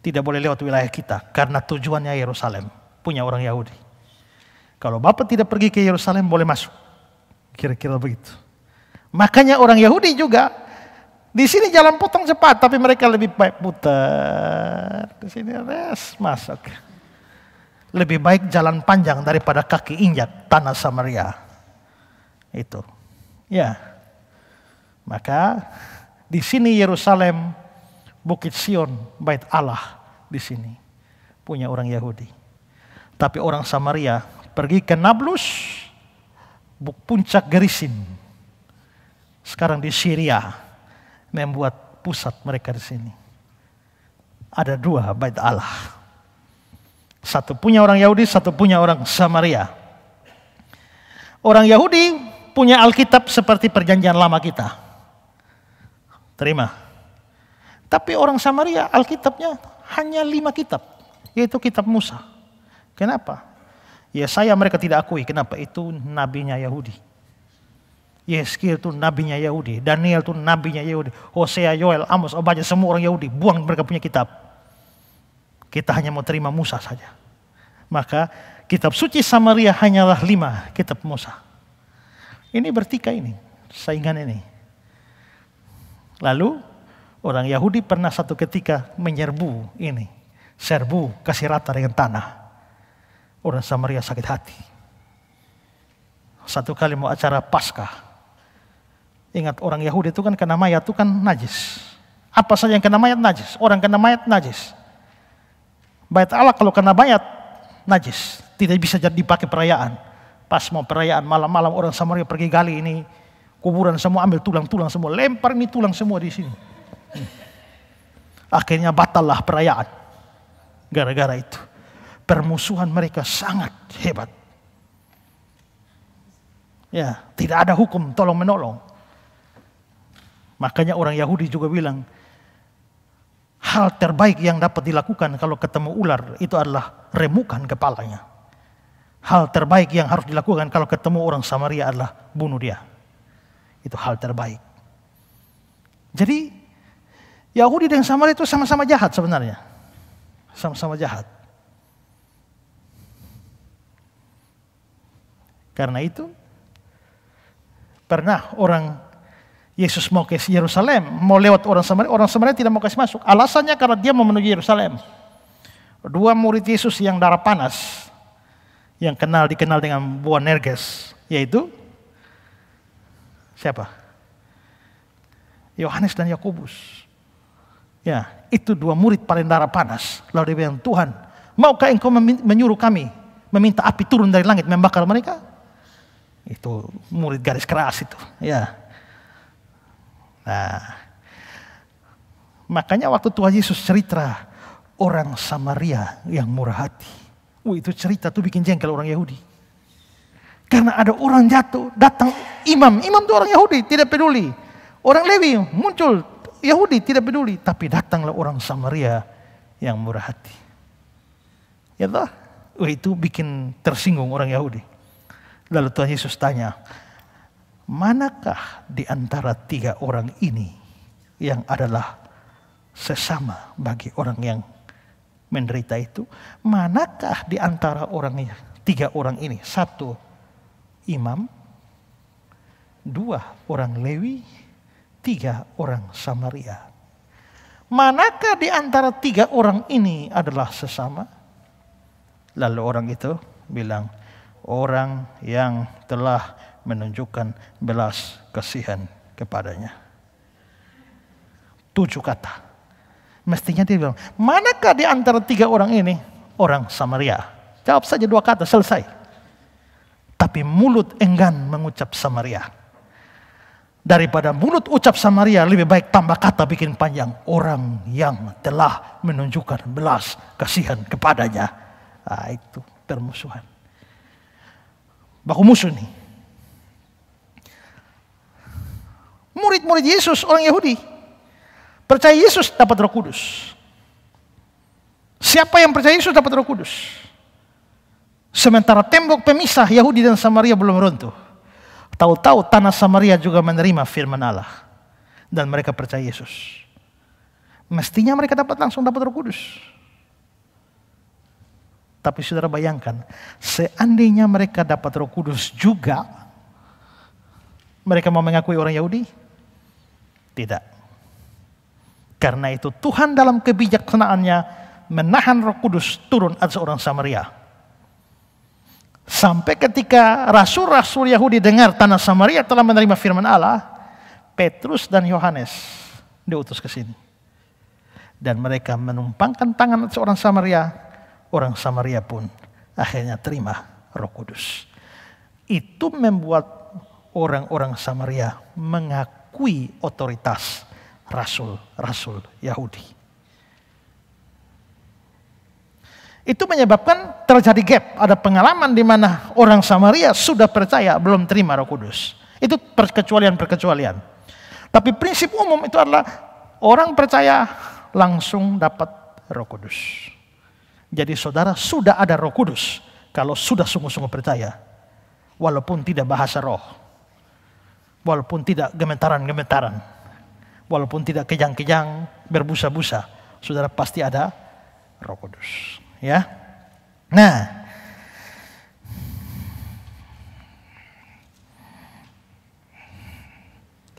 Tidak boleh lewat wilayah kita karena tujuannya Yerusalem. Punya orang Yahudi. Kalau Bapak tidak pergi ke Yerusalem boleh masuk. Kira-kira begitu. Makanya orang Yahudi juga di sini jalan potong cepat tapi mereka lebih baik putar. Di sini res masuk. Lebih baik jalan panjang daripada kaki injak tanah Samaria. Itu. Ya. Maka di sini Yerusalem, Bukit Sion, Bait Allah di sini punya orang Yahudi. Tapi orang Samaria pergi ke Nablus, puncak Gerisim. Sekarang di Syria membuat pusat mereka di sini. Ada dua Bait Allah. Satu punya orang Yahudi, satu punya orang Samaria. Orang Yahudi punya Alkitab seperti perjanjian lama kita. Terima. Tapi orang Samaria Alkitabnya hanya lima kitab, yaitu kitab Musa. Kenapa? Ya saya mereka tidak akui. Kenapa? Itu nabinya Yahudi. Yeskir itu nabinya Yahudi, Daniel itu nabinya Yahudi, Hosea, Yoel, Amos, Obaja, semua orang Yahudi. Buang mereka punya kitab. Kita hanya mau terima Musa saja. Maka kitab suci Samaria hanyalah lima kitab Musa. Ini bertikai ini, saingan ini. Lalu orang Yahudi pernah satu ketika menyerbu ini, serbu kasih rata dengan tanah. Orang Samaria sakit hati. Satu kali mau acara pasca. Ingat orang Yahudi itu kan kena mayat itu kan najis. Apa saja yang kena mayat najis. Orang kena mayat najis. Bayat Allah kalau kena mayat najis. Tidak bisa jadi pakai perayaan. Pas mau perayaan malam-malam orang Samaria pergi gali ini kuburan semua ambil tulang-tulang semua lempar ini tulang semua di sini. Akhirnya batallah perayaan gara-gara itu. Permusuhan mereka sangat hebat. Ya, tidak ada hukum tolong menolong. Makanya orang Yahudi juga bilang, hal terbaik yang dapat dilakukan kalau ketemu ular itu adalah remukan kepalanya hal terbaik yang harus dilakukan kalau ketemu orang Samaria adalah bunuh dia. Itu hal terbaik. Jadi Yahudi dan Samaria itu sama-sama jahat sebenarnya. Sama-sama jahat. Karena itu pernah orang Yesus mau ke Yerusalem, mau lewat orang Samaria, orang Samaria tidak mau kasih masuk. Alasannya karena dia mau menuju Yerusalem. Dua murid Yesus yang darah panas, yang kenal dikenal dengan buah nerges yaitu siapa? Yohanes dan Yakobus. Ya, itu dua murid paling darah panas. Lalu dia bilang, Tuhan, maukah engkau menyuruh kami meminta api turun dari langit membakar mereka? Itu murid garis keras itu. Ya. Nah, makanya waktu Tuhan Yesus cerita orang Samaria yang murah hati. Wah oh, itu cerita tuh bikin jengkel orang Yahudi. Karena ada orang jatuh, datang imam. Imam itu orang Yahudi, tidak peduli. Orang Lewi muncul, Yahudi tidak peduli. Tapi datanglah orang Samaria yang murah hati. Ya Allah, Wah, oh, itu bikin tersinggung orang Yahudi. Lalu Tuhan Yesus tanya, manakah di antara tiga orang ini yang adalah sesama bagi orang yang menderita itu, manakah di antara orang tiga orang ini? Satu imam, dua orang Lewi, tiga orang Samaria. Manakah di antara tiga orang ini adalah sesama? Lalu orang itu bilang, orang yang telah menunjukkan belas kasihan kepadanya. Tujuh kata Mestinya dia bilang, manakah di antara tiga orang ini orang Samaria? Jawab saja dua kata, selesai. Tapi mulut enggan mengucap Samaria. Daripada mulut ucap Samaria, lebih baik tambah kata bikin panjang. Orang yang telah menunjukkan belas kasihan kepadanya. Nah, itu permusuhan. Baku musuh nih. Murid-murid Yesus orang Yahudi Percaya Yesus dapat Roh Kudus. Siapa yang percaya Yesus dapat Roh Kudus? Sementara tembok pemisah Yahudi dan Samaria belum runtuh. Tahu-tahu tanah Samaria juga menerima firman Allah dan mereka percaya Yesus. Mestinya mereka dapat langsung dapat Roh Kudus. Tapi saudara bayangkan, seandainya mereka dapat Roh Kudus juga, mereka mau mengakui orang Yahudi? Tidak. Karena itu Tuhan dalam kebijaksanaannya menahan roh kudus turun atas orang Samaria. Sampai ketika rasul-rasul Yahudi dengar tanah Samaria telah menerima firman Allah, Petrus dan Yohanes diutus ke sini. Dan mereka menumpangkan tangan atas orang Samaria, orang Samaria pun akhirnya terima roh kudus. Itu membuat orang-orang Samaria mengakui otoritas rasul-rasul Yahudi. Itu menyebabkan terjadi gap, ada pengalaman di mana orang Samaria sudah percaya belum terima Roh Kudus. Itu perkecualian-perkecualian. Tapi prinsip umum itu adalah orang percaya langsung dapat Roh Kudus. Jadi saudara sudah ada Roh Kudus kalau sudah sungguh-sungguh percaya. Walaupun tidak bahasa roh. Walaupun tidak gemetaran-gemetaran walaupun tidak kejang-kejang, berbusa-busa, saudara pasti ada Roh Kudus, ya. Nah,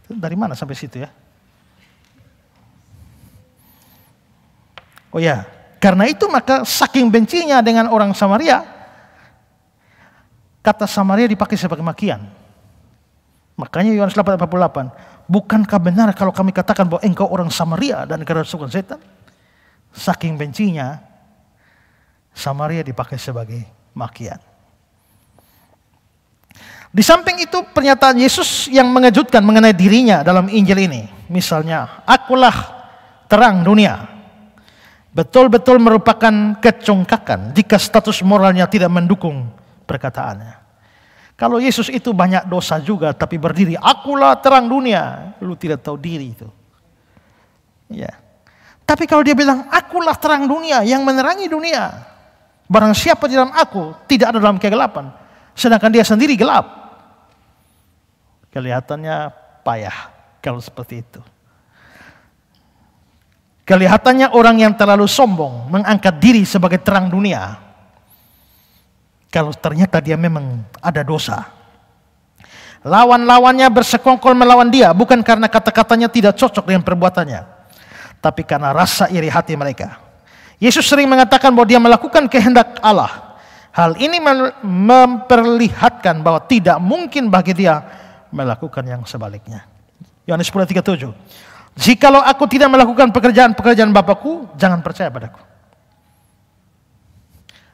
dari mana sampai situ ya? Oh ya, karena itu maka saking bencinya dengan orang Samaria, kata Samaria dipakai sebagai makian. Makanya Yohanes 8:48, Bukankah benar kalau kami katakan bahwa engkau orang Samaria dan kerasukan setan? Saking bencinya, Samaria dipakai sebagai makian. Di samping itu pernyataan Yesus yang mengejutkan mengenai dirinya dalam Injil ini. Misalnya, akulah terang dunia. Betul-betul merupakan kecongkakan jika status moralnya tidak mendukung perkataannya. Kalau Yesus itu banyak dosa juga tapi berdiri, akulah terang dunia. Lu tidak tahu diri itu. Ya. Tapi kalau dia bilang, akulah terang dunia yang menerangi dunia. Barang siapa di dalam aku, tidak ada dalam kegelapan. Sedangkan dia sendiri gelap. Kelihatannya payah kalau seperti itu. Kelihatannya orang yang terlalu sombong mengangkat diri sebagai terang dunia kalau ternyata dia memang ada dosa. Lawan-lawannya bersekongkol melawan dia bukan karena kata-katanya tidak cocok dengan perbuatannya, tapi karena rasa iri hati mereka. Yesus sering mengatakan bahwa dia melakukan kehendak Allah. Hal ini memperlihatkan bahwa tidak mungkin bagi dia melakukan yang sebaliknya. Yohanes 10:37. Jikalau aku tidak melakukan pekerjaan-pekerjaan Bapakku, jangan percaya padaku.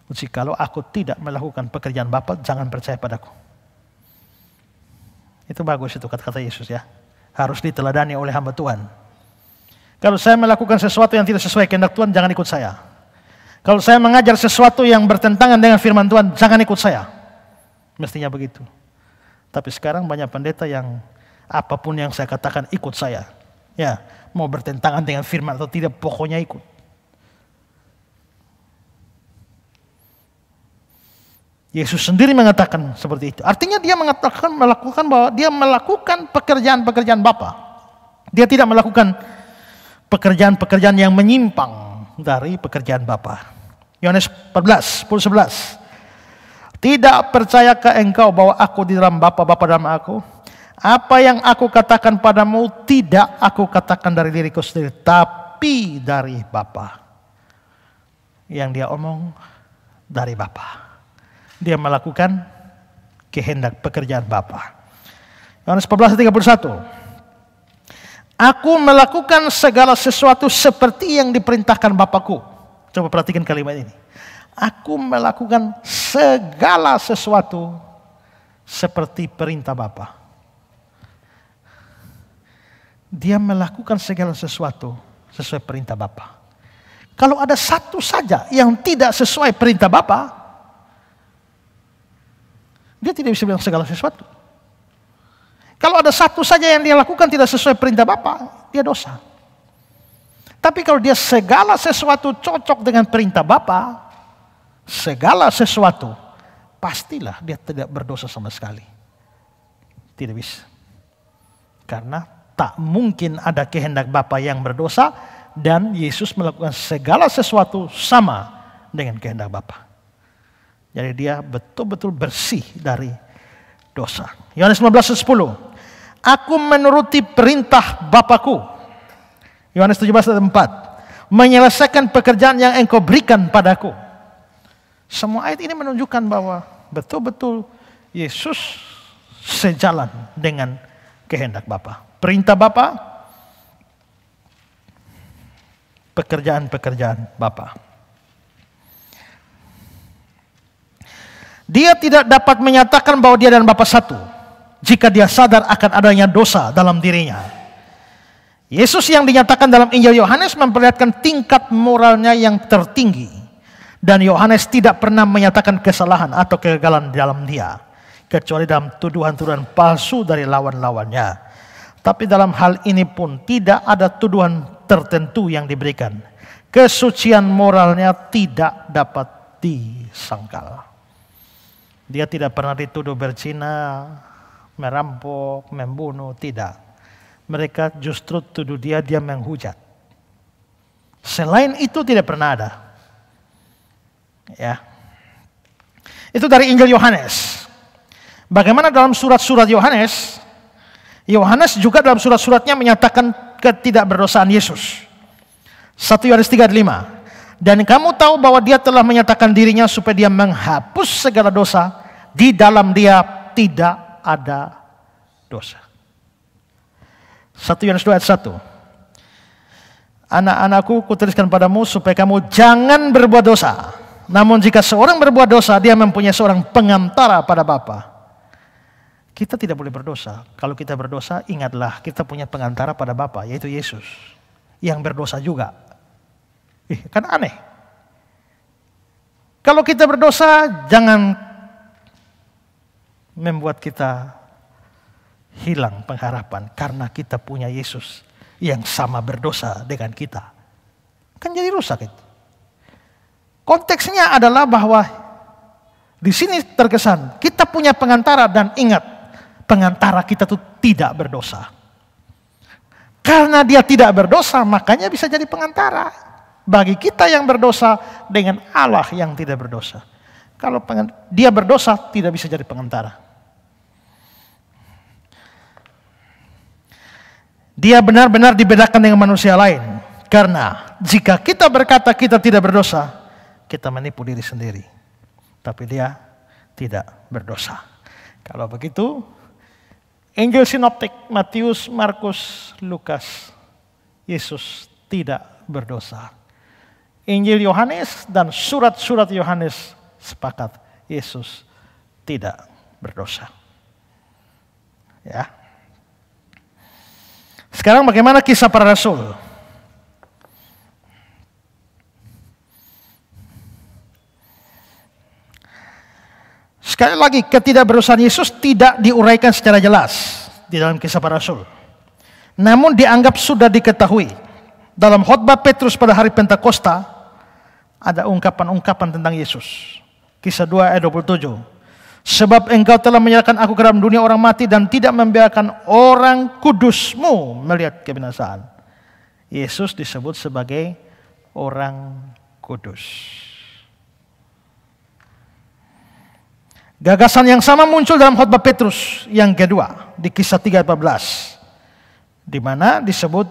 Jikalau aku tidak melakukan pekerjaan Bapa, jangan percaya padaku. Itu bagus itu kata-kata Yesus ya. Harus diteladani oleh hamba Tuhan. Kalau saya melakukan sesuatu yang tidak sesuai kehendak Tuhan, jangan ikut saya. Kalau saya mengajar sesuatu yang bertentangan dengan firman Tuhan, jangan ikut saya. Mestinya begitu. Tapi sekarang banyak pendeta yang apapun yang saya katakan ikut saya. Ya, mau bertentangan dengan firman atau tidak, pokoknya ikut. Yesus sendiri mengatakan seperti itu. Artinya dia mengatakan melakukan bahwa dia melakukan pekerjaan-pekerjaan Bapa. Dia tidak melakukan pekerjaan-pekerjaan yang menyimpang dari pekerjaan Bapa. Yohanes 14, 10 11. Tidak percayakah engkau bahwa aku di dalam Bapa, Bapa dalam aku? Apa yang aku katakan padamu tidak aku katakan dari diriku sendiri, tapi dari Bapa. Yang dia omong dari Bapak. Dia melakukan kehendak pekerjaan Bapa. Yohanes 31. Aku melakukan segala sesuatu seperti yang diperintahkan Bapakku. Coba perhatikan kalimat ini. Aku melakukan segala sesuatu seperti perintah Bapa. Dia melakukan segala sesuatu sesuai perintah Bapa. Kalau ada satu saja yang tidak sesuai perintah Bapa, dia tidak bisa bilang segala sesuatu. Kalau ada satu saja yang dia lakukan tidak sesuai perintah Bapa, dia dosa. Tapi kalau dia segala sesuatu cocok dengan perintah Bapa, segala sesuatu, pastilah dia tidak berdosa sama sekali. Tidak bisa. Karena tak mungkin ada kehendak Bapa yang berdosa dan Yesus melakukan segala sesuatu sama dengan kehendak Bapak. Jadi dia betul-betul bersih dari dosa. Yohanes 15:10. Aku menuruti perintah Bapakku. Yohanes 17:4. Menyelesaikan pekerjaan yang engkau berikan padaku. Semua ayat ini menunjukkan bahwa betul-betul Yesus sejalan dengan kehendak Bapa. Perintah Bapa, pekerjaan-pekerjaan Bapa. Dia tidak dapat menyatakan bahwa dia dan Bapa satu jika dia sadar akan adanya dosa dalam dirinya. Yesus yang dinyatakan dalam Injil Yohanes memperlihatkan tingkat moralnya yang tertinggi dan Yohanes tidak pernah menyatakan kesalahan atau kegagalan dalam dia kecuali dalam tuduhan-tuduhan palsu dari lawan-lawannya. Tapi dalam hal ini pun tidak ada tuduhan tertentu yang diberikan. Kesucian moralnya tidak dapat disangkal. Dia tidak pernah dituduh berzina, merampok, membunuh, tidak. Mereka justru tuduh dia, dia menghujat. Selain itu tidak pernah ada. Ya. Itu dari Injil Yohanes. Bagaimana dalam surat-surat Yohanes, Yohanes juga dalam surat-suratnya menyatakan ketidakberdosaan Yesus. 1 Yohanes 35. Dan kamu tahu bahwa dia telah menyatakan dirinya supaya dia menghapus segala dosa di dalam dia tidak ada dosa. satu Yohanes 2 ayat 1. Anak-anakku, kutuliskan padamu supaya kamu jangan berbuat dosa. Namun jika seorang berbuat dosa, dia mempunyai seorang pengantara pada Bapa. Kita tidak boleh berdosa. Kalau kita berdosa, ingatlah kita punya pengantara pada Bapa, yaitu Yesus. Yang berdosa juga. Ih, kan aneh. Kalau kita berdosa, jangan membuat kita hilang pengharapan karena kita punya Yesus yang sama berdosa dengan kita. Kan jadi rusak itu. Konteksnya adalah bahwa di sini terkesan kita punya pengantara dan ingat pengantara kita itu tidak berdosa. Karena dia tidak berdosa makanya bisa jadi pengantara bagi kita yang berdosa dengan Allah yang tidak berdosa. Kalau dia berdosa tidak bisa jadi pengantara. Dia benar-benar dibedakan dengan manusia lain. Karena jika kita berkata kita tidak berdosa, kita menipu diri sendiri. Tapi dia tidak berdosa. Kalau begitu, Injil sinoptik Matius, Markus, Lukas, Yesus tidak berdosa. Injil Yohanes dan surat-surat Yohanes sepakat Yesus tidak berdosa. Ya. Sekarang bagaimana kisah para rasul? Sekali lagi, ketidakberusahaan Yesus tidak diuraikan secara jelas di dalam kisah para rasul. Namun dianggap sudah diketahui. Dalam khotbah Petrus pada hari Pentakosta, ada ungkapan-ungkapan tentang Yesus. Kisah 2 ayat 27. Sebab engkau telah menyerahkan aku ke dalam dunia orang mati dan tidak membiarkan orang kudusmu melihat kebinasaan. Yesus disebut sebagai orang kudus. Gagasan yang sama muncul dalam khotbah Petrus yang kedua di kisah 314. Di mana disebut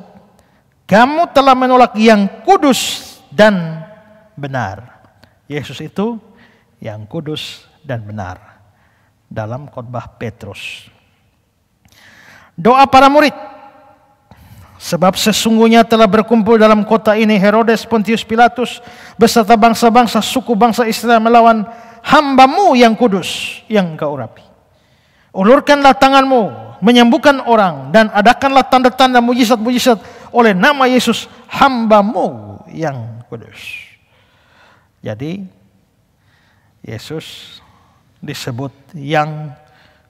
kamu telah menolak yang kudus dan benar. Yesus itu yang kudus dan benar dalam khotbah Petrus. Doa para murid. Sebab sesungguhnya telah berkumpul dalam kota ini Herodes, Pontius Pilatus, beserta bangsa-bangsa, suku bangsa Israel melawan hambamu yang kudus, yang engkau urapi. Ulurkanlah tanganmu, menyembuhkan orang, dan adakanlah tanda-tanda mujizat-mujizat oleh nama Yesus hambamu yang kudus. Jadi, Yesus disebut yang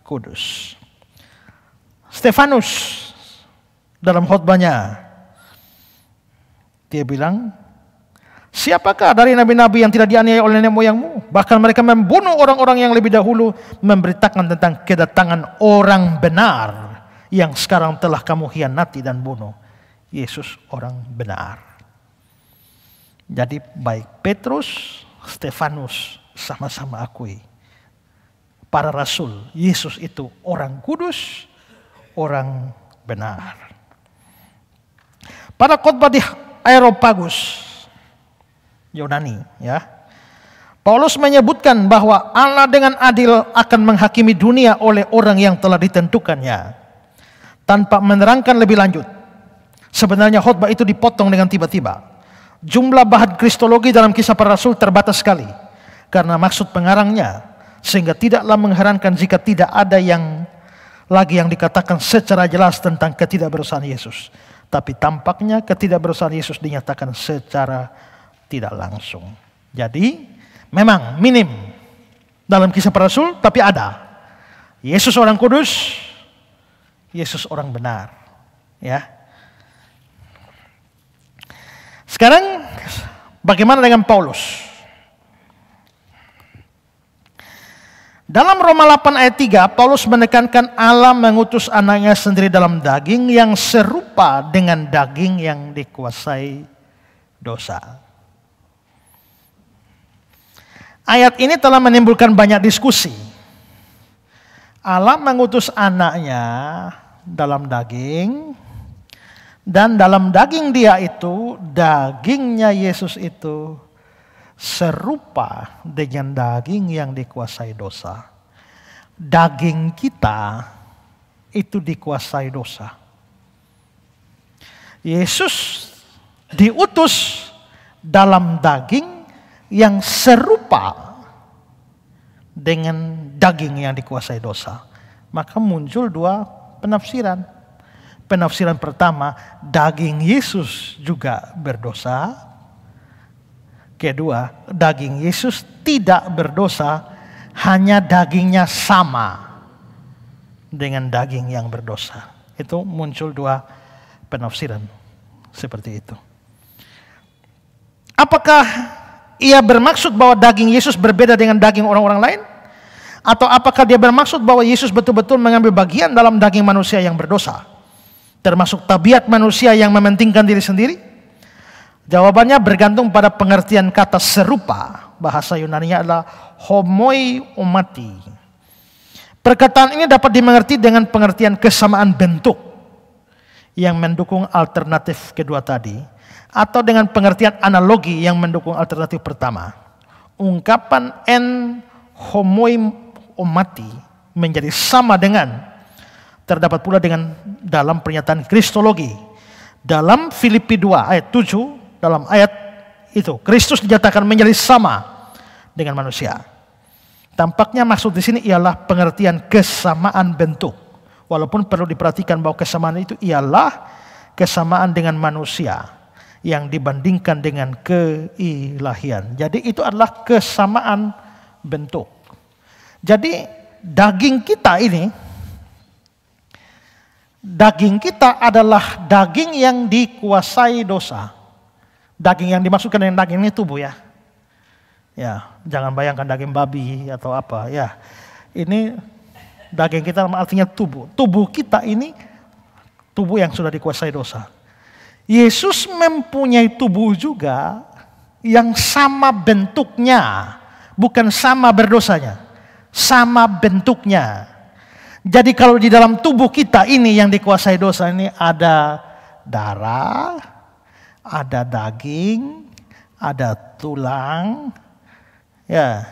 kudus. Stefanus dalam khutbahnya dia bilang, Siapakah dari nabi-nabi yang tidak dianiaya oleh nenek moyangmu? Bahkan mereka membunuh orang-orang yang lebih dahulu memberitakan tentang kedatangan orang benar yang sekarang telah kamu hianati dan bunuh. Yesus orang benar. Jadi baik Petrus, Stefanus sama-sama akui para rasul. Yesus itu orang kudus, orang benar. Pada khotbah di Aeropagus Yunani ya. Paulus menyebutkan bahwa Allah dengan adil akan menghakimi dunia oleh orang yang telah ditentukannya tanpa menerangkan lebih lanjut. Sebenarnya khotbah itu dipotong dengan tiba-tiba. Jumlah bahan kristologi dalam kisah para rasul terbatas sekali karena maksud pengarangnya sehingga tidaklah mengherankan jika tidak ada yang lagi yang dikatakan secara jelas tentang ketidakberusahaan Yesus. Tapi tampaknya ketidakberusahaan Yesus dinyatakan secara tidak langsung. Jadi memang minim dalam kisah para rasul tapi ada. Yesus orang kudus, Yesus orang benar. Ya. Sekarang bagaimana dengan Paulus? Dalam Roma 8 ayat 3, Paulus menekankan Allah mengutus anaknya sendiri dalam daging yang serupa dengan daging yang dikuasai dosa. Ayat ini telah menimbulkan banyak diskusi. Allah mengutus anaknya dalam daging dan dalam daging dia itu, dagingnya Yesus itu serupa dengan daging yang dikuasai dosa. Daging kita itu dikuasai dosa. Yesus diutus dalam daging yang serupa dengan daging yang dikuasai dosa. Maka muncul dua penafsiran. Penafsiran pertama, daging Yesus juga berdosa. Kedua, daging Yesus tidak berdosa, hanya dagingnya sama dengan daging yang berdosa. Itu muncul dua penafsiran seperti itu. Apakah ia bermaksud bahwa daging Yesus berbeda dengan daging orang-orang lain? Atau apakah dia bermaksud bahwa Yesus betul-betul mengambil bagian dalam daging manusia yang berdosa? Termasuk tabiat manusia yang mementingkan diri sendiri? Jawabannya bergantung pada pengertian kata serupa. Bahasa yunani adalah homoi umati. Perkataan ini dapat dimengerti dengan pengertian kesamaan bentuk yang mendukung alternatif kedua tadi atau dengan pengertian analogi yang mendukung alternatif pertama. Ungkapan en homoi umati menjadi sama dengan terdapat pula dengan dalam pernyataan kristologi dalam Filipi 2 ayat 7 dalam ayat itu. Kristus dinyatakan menjadi sama dengan manusia. Tampaknya maksud di sini ialah pengertian kesamaan bentuk. Walaupun perlu diperhatikan bahwa kesamaan itu ialah kesamaan dengan manusia yang dibandingkan dengan keilahian. Jadi itu adalah kesamaan bentuk. Jadi daging kita ini daging kita adalah daging yang dikuasai dosa. Daging yang dimasukkan dengan daging ini tubuh ya. Ya, jangan bayangkan daging babi atau apa ya. Ini daging kita artinya tubuh. Tubuh kita ini tubuh yang sudah dikuasai dosa. Yesus mempunyai tubuh juga yang sama bentuknya, bukan sama berdosanya. Sama bentuknya. Jadi kalau di dalam tubuh kita ini yang dikuasai dosa ini ada darah, ada daging, ada tulang. Ya.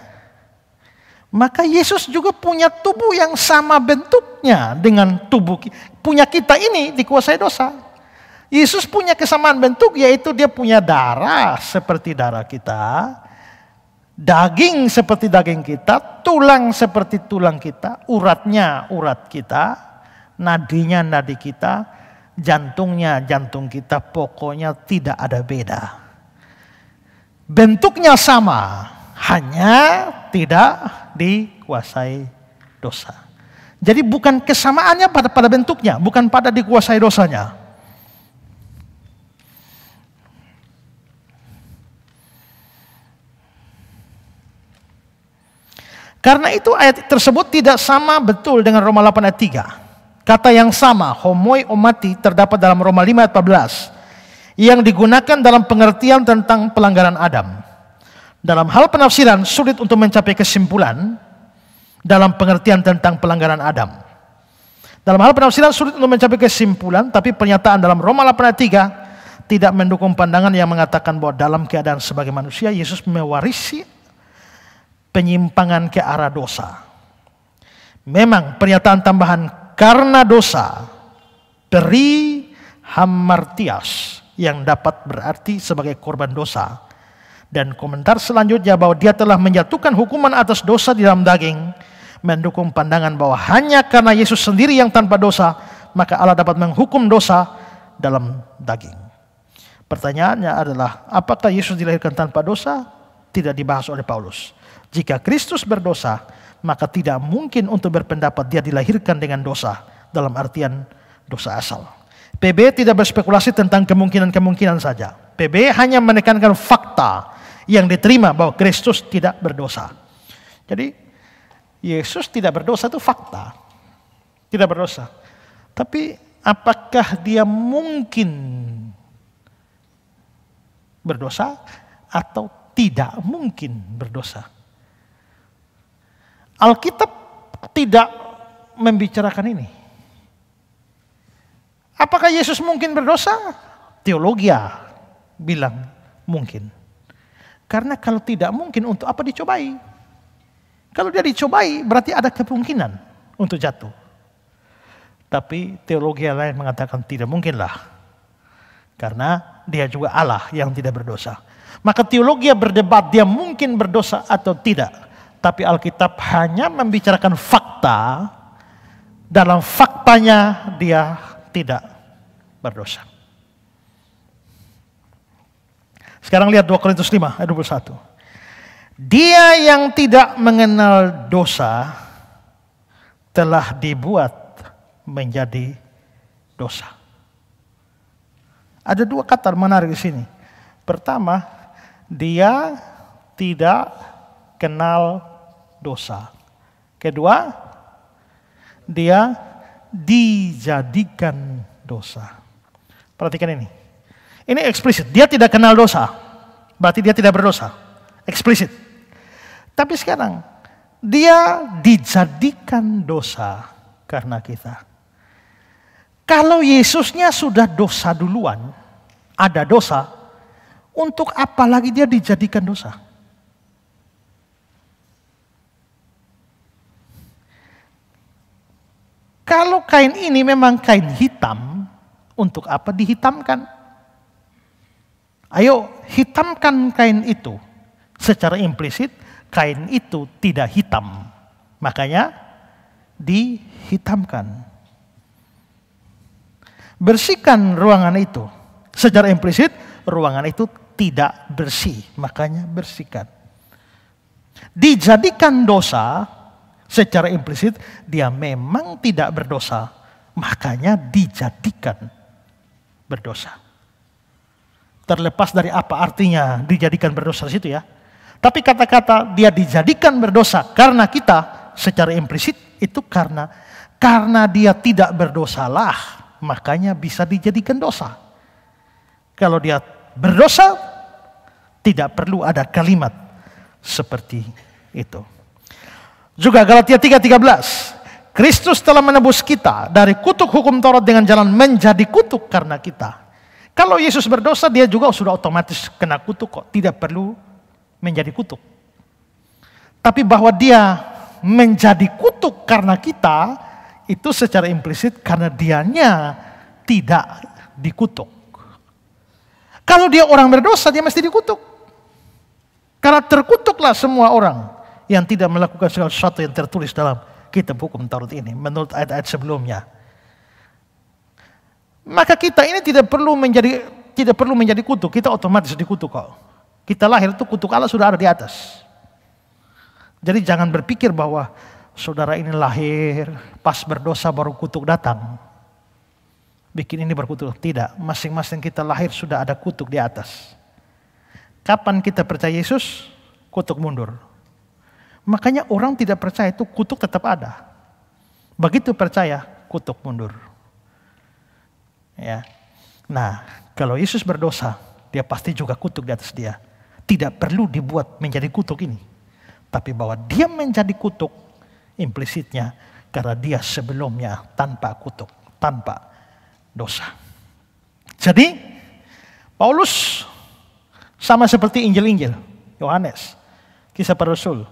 Maka Yesus juga punya tubuh yang sama bentuknya dengan tubuh punya kita ini dikuasai dosa. Yesus punya kesamaan bentuk yaitu dia punya darah seperti darah kita, daging seperti daging kita, tulang seperti tulang kita, uratnya urat kita, nadinya nadi kita, jantungnya, jantung kita pokoknya tidak ada beda. Bentuknya sama, hanya tidak dikuasai dosa. Jadi bukan kesamaannya pada pada bentuknya, bukan pada dikuasai dosanya. Karena itu ayat tersebut tidak sama betul dengan Roma 8 ayat 3. Kata yang sama, homoi omati terdapat dalam Roma 5 ayat 14 yang digunakan dalam pengertian tentang pelanggaran Adam. Dalam hal penafsiran sulit untuk mencapai kesimpulan dalam pengertian tentang pelanggaran Adam. Dalam hal penafsiran sulit untuk mencapai kesimpulan, tapi pernyataan dalam Roma 8 ayat 3 tidak mendukung pandangan yang mengatakan bahwa dalam keadaan sebagai manusia Yesus mewarisi penyimpangan ke arah dosa. Memang pernyataan tambahan karena dosa dari hamartias yang dapat berarti sebagai korban dosa. Dan komentar selanjutnya bahwa dia telah menjatuhkan hukuman atas dosa di dalam daging mendukung pandangan bahwa hanya karena Yesus sendiri yang tanpa dosa maka Allah dapat menghukum dosa dalam daging. Pertanyaannya adalah apakah Yesus dilahirkan tanpa dosa? Tidak dibahas oleh Paulus. Jika Kristus berdosa, maka tidak mungkin untuk berpendapat dia dilahirkan dengan dosa dalam artian dosa asal. PB tidak berspekulasi tentang kemungkinan-kemungkinan saja. PB hanya menekankan fakta yang diterima bahwa Kristus tidak berdosa. Jadi Yesus tidak berdosa itu fakta. Tidak berdosa. Tapi apakah dia mungkin berdosa atau tidak mungkin berdosa? Alkitab tidak membicarakan ini. Apakah Yesus mungkin berdosa? Teologia ya, bilang mungkin. Karena kalau tidak mungkin untuk apa dicobai? Kalau dia dicobai berarti ada kemungkinan untuk jatuh. Tapi teologi lain mengatakan tidak mungkinlah. Karena dia juga Allah yang tidak berdosa. Maka teologi berdebat dia mungkin berdosa atau tidak tapi Alkitab hanya membicarakan fakta, dalam faktanya dia tidak berdosa. Sekarang lihat 2 Korintus 5 ayat 21. Dia yang tidak mengenal dosa telah dibuat menjadi dosa. Ada dua kata menarik di sini. Pertama, dia tidak kenal dosa. Kedua, dia dijadikan dosa. Perhatikan ini. Ini eksplisit. Dia tidak kenal dosa. Berarti dia tidak berdosa. Eksplisit. Tapi sekarang, dia dijadikan dosa karena kita. Kalau Yesusnya sudah dosa duluan, ada dosa, untuk apa lagi dia dijadikan dosa? Kalau kain ini memang kain hitam, untuk apa dihitamkan? Ayo hitamkan kain itu. Secara implisit kain itu tidak hitam. Makanya dihitamkan. Bersihkan ruangan itu. Secara implisit ruangan itu tidak bersih, makanya bersihkan. Dijadikan dosa Secara implisit dia memang tidak berdosa, makanya dijadikan berdosa. Terlepas dari apa artinya dijadikan berdosa situ ya. Tapi kata-kata dia dijadikan berdosa karena kita secara implisit itu karena karena dia tidak berdosalah makanya bisa dijadikan dosa. Kalau dia berdosa tidak perlu ada kalimat seperti itu. Juga Galatia 3:13. Kristus telah menebus kita dari kutuk hukum Taurat dengan jalan menjadi kutuk karena kita. Kalau Yesus berdosa, dia juga sudah otomatis kena kutuk kok, tidak perlu menjadi kutuk. Tapi bahwa dia menjadi kutuk karena kita, itu secara implisit karena dianya tidak dikutuk. Kalau dia orang berdosa, dia mesti dikutuk. Karena terkutuklah semua orang yang tidak melakukan segala sesuatu yang tertulis dalam kitab hukum Taurat ini menurut ayat-ayat sebelumnya. Maka kita ini tidak perlu menjadi tidak perlu menjadi kutuk, kita otomatis dikutuk kok. Kita lahir itu kutuk Allah sudah ada di atas. Jadi jangan berpikir bahwa saudara ini lahir pas berdosa baru kutuk datang. Bikin ini berkutuk. Tidak, masing-masing kita lahir sudah ada kutuk di atas. Kapan kita percaya Yesus? Kutuk mundur. Makanya orang tidak percaya itu kutuk tetap ada. Begitu percaya, kutuk mundur. Ya. Nah, kalau Yesus berdosa, dia pasti juga kutuk di atas dia. Tidak perlu dibuat menjadi kutuk ini. Tapi bahwa dia menjadi kutuk, implisitnya karena dia sebelumnya tanpa kutuk, tanpa dosa. Jadi, Paulus sama seperti Injil-Injil, Yohanes, kisah para Rasul,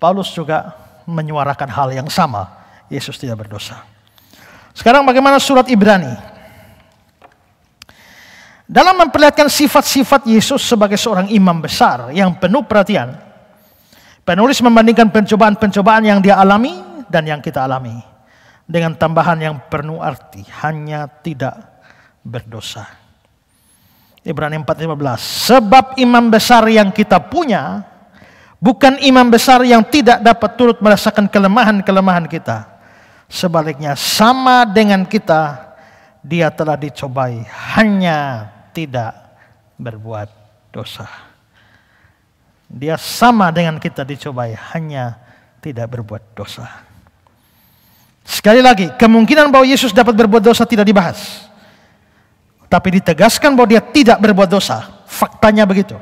Paulus juga menyuarakan hal yang sama. Yesus tidak berdosa. Sekarang bagaimana surat Ibrani? Dalam memperlihatkan sifat-sifat Yesus sebagai seorang imam besar yang penuh perhatian, penulis membandingkan pencobaan-pencobaan yang dia alami dan yang kita alami dengan tambahan yang penuh arti, hanya tidak berdosa. Ibrani 4:15. Sebab imam besar yang kita punya Bukan imam besar yang tidak dapat turut merasakan kelemahan-kelemahan kita. Sebaliknya, sama dengan kita, dia telah dicobai, hanya tidak berbuat dosa. Dia sama dengan kita dicobai, hanya tidak berbuat dosa. Sekali lagi, kemungkinan bahwa Yesus dapat berbuat dosa tidak dibahas. Tapi ditegaskan bahwa dia tidak berbuat dosa. Faktanya begitu.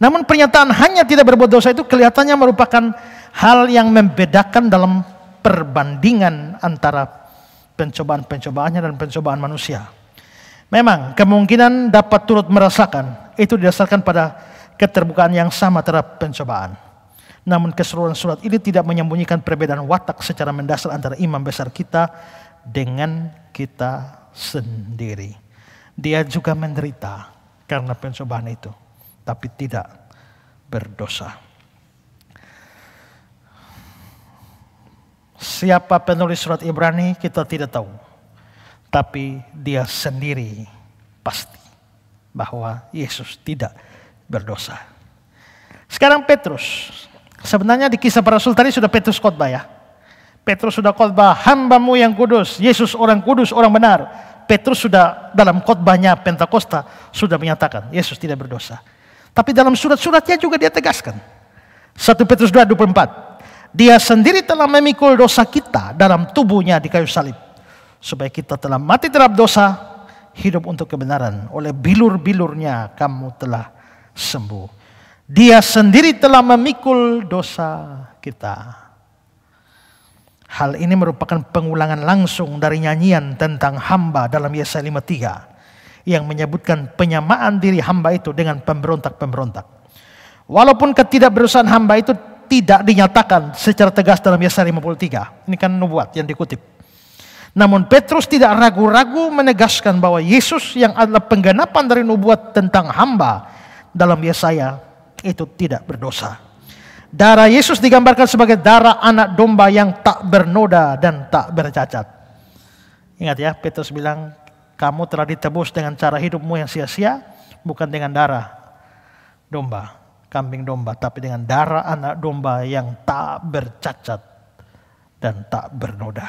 Namun pernyataan hanya tidak berbuat dosa itu kelihatannya merupakan hal yang membedakan dalam perbandingan antara pencobaan-pencobaannya dan pencobaan manusia. Memang kemungkinan dapat turut merasakan itu didasarkan pada keterbukaan yang sama terhadap pencobaan. Namun keseluruhan surat ini tidak menyembunyikan perbedaan watak secara mendasar antara imam besar kita dengan kita sendiri. Dia juga menderita karena pencobaan itu tapi tidak berdosa. Siapa penulis surat Ibrani kita tidak tahu. Tapi dia sendiri pasti bahwa Yesus tidak berdosa. Sekarang Petrus. Sebenarnya di kisah para rasul tadi sudah Petrus khotbah ya. Petrus sudah khotbah, hambamu yang kudus, Yesus orang kudus, orang benar. Petrus sudah dalam khotbahnya Pentakosta sudah menyatakan Yesus tidak berdosa. Tapi dalam surat-suratnya juga dia tegaskan. 1 Petrus 2, 24. Dia sendiri telah memikul dosa kita dalam tubuhnya di kayu salib. Supaya kita telah mati terhadap dosa, hidup untuk kebenaran. Oleh bilur-bilurnya kamu telah sembuh. Dia sendiri telah memikul dosa kita. Hal ini merupakan pengulangan langsung dari nyanyian tentang hamba dalam Yesaya 53 yang menyebutkan penyamaan diri hamba itu dengan pemberontak-pemberontak. Walaupun ketidakberusahaan hamba itu tidak dinyatakan secara tegas dalam Yesaya 53. Ini kan nubuat yang dikutip. Namun Petrus tidak ragu-ragu menegaskan bahwa Yesus yang adalah penggenapan dari nubuat tentang hamba dalam Yesaya itu tidak berdosa. Darah Yesus digambarkan sebagai darah anak domba yang tak bernoda dan tak bercacat. Ingat ya, Petrus bilang, kamu telah ditebus dengan cara hidupmu yang sia-sia, bukan dengan darah domba, kambing domba, tapi dengan darah anak domba yang tak bercacat dan tak bernoda.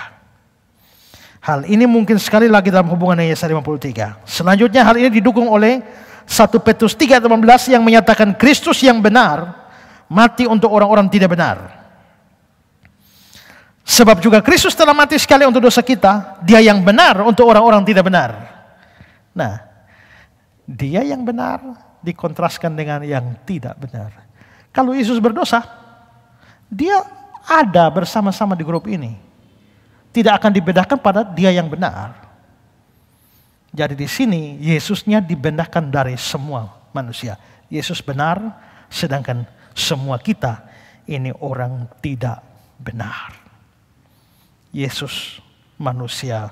Hal ini mungkin sekali lagi dalam hubungan Yesaya 53. Selanjutnya hal ini didukung oleh 1 Petrus 3:18 yang menyatakan Kristus yang benar mati untuk orang-orang tidak benar. Sebab juga Kristus telah mati sekali untuk dosa kita, dia yang benar untuk orang-orang tidak benar. Nah, dia yang benar dikontraskan dengan yang tidak benar. Kalau Yesus berdosa, dia ada bersama-sama di grup ini. Tidak akan dibedakan pada dia yang benar. Jadi di sini Yesusnya dibedakan dari semua manusia. Yesus benar, sedangkan semua kita ini orang tidak benar. Yesus manusia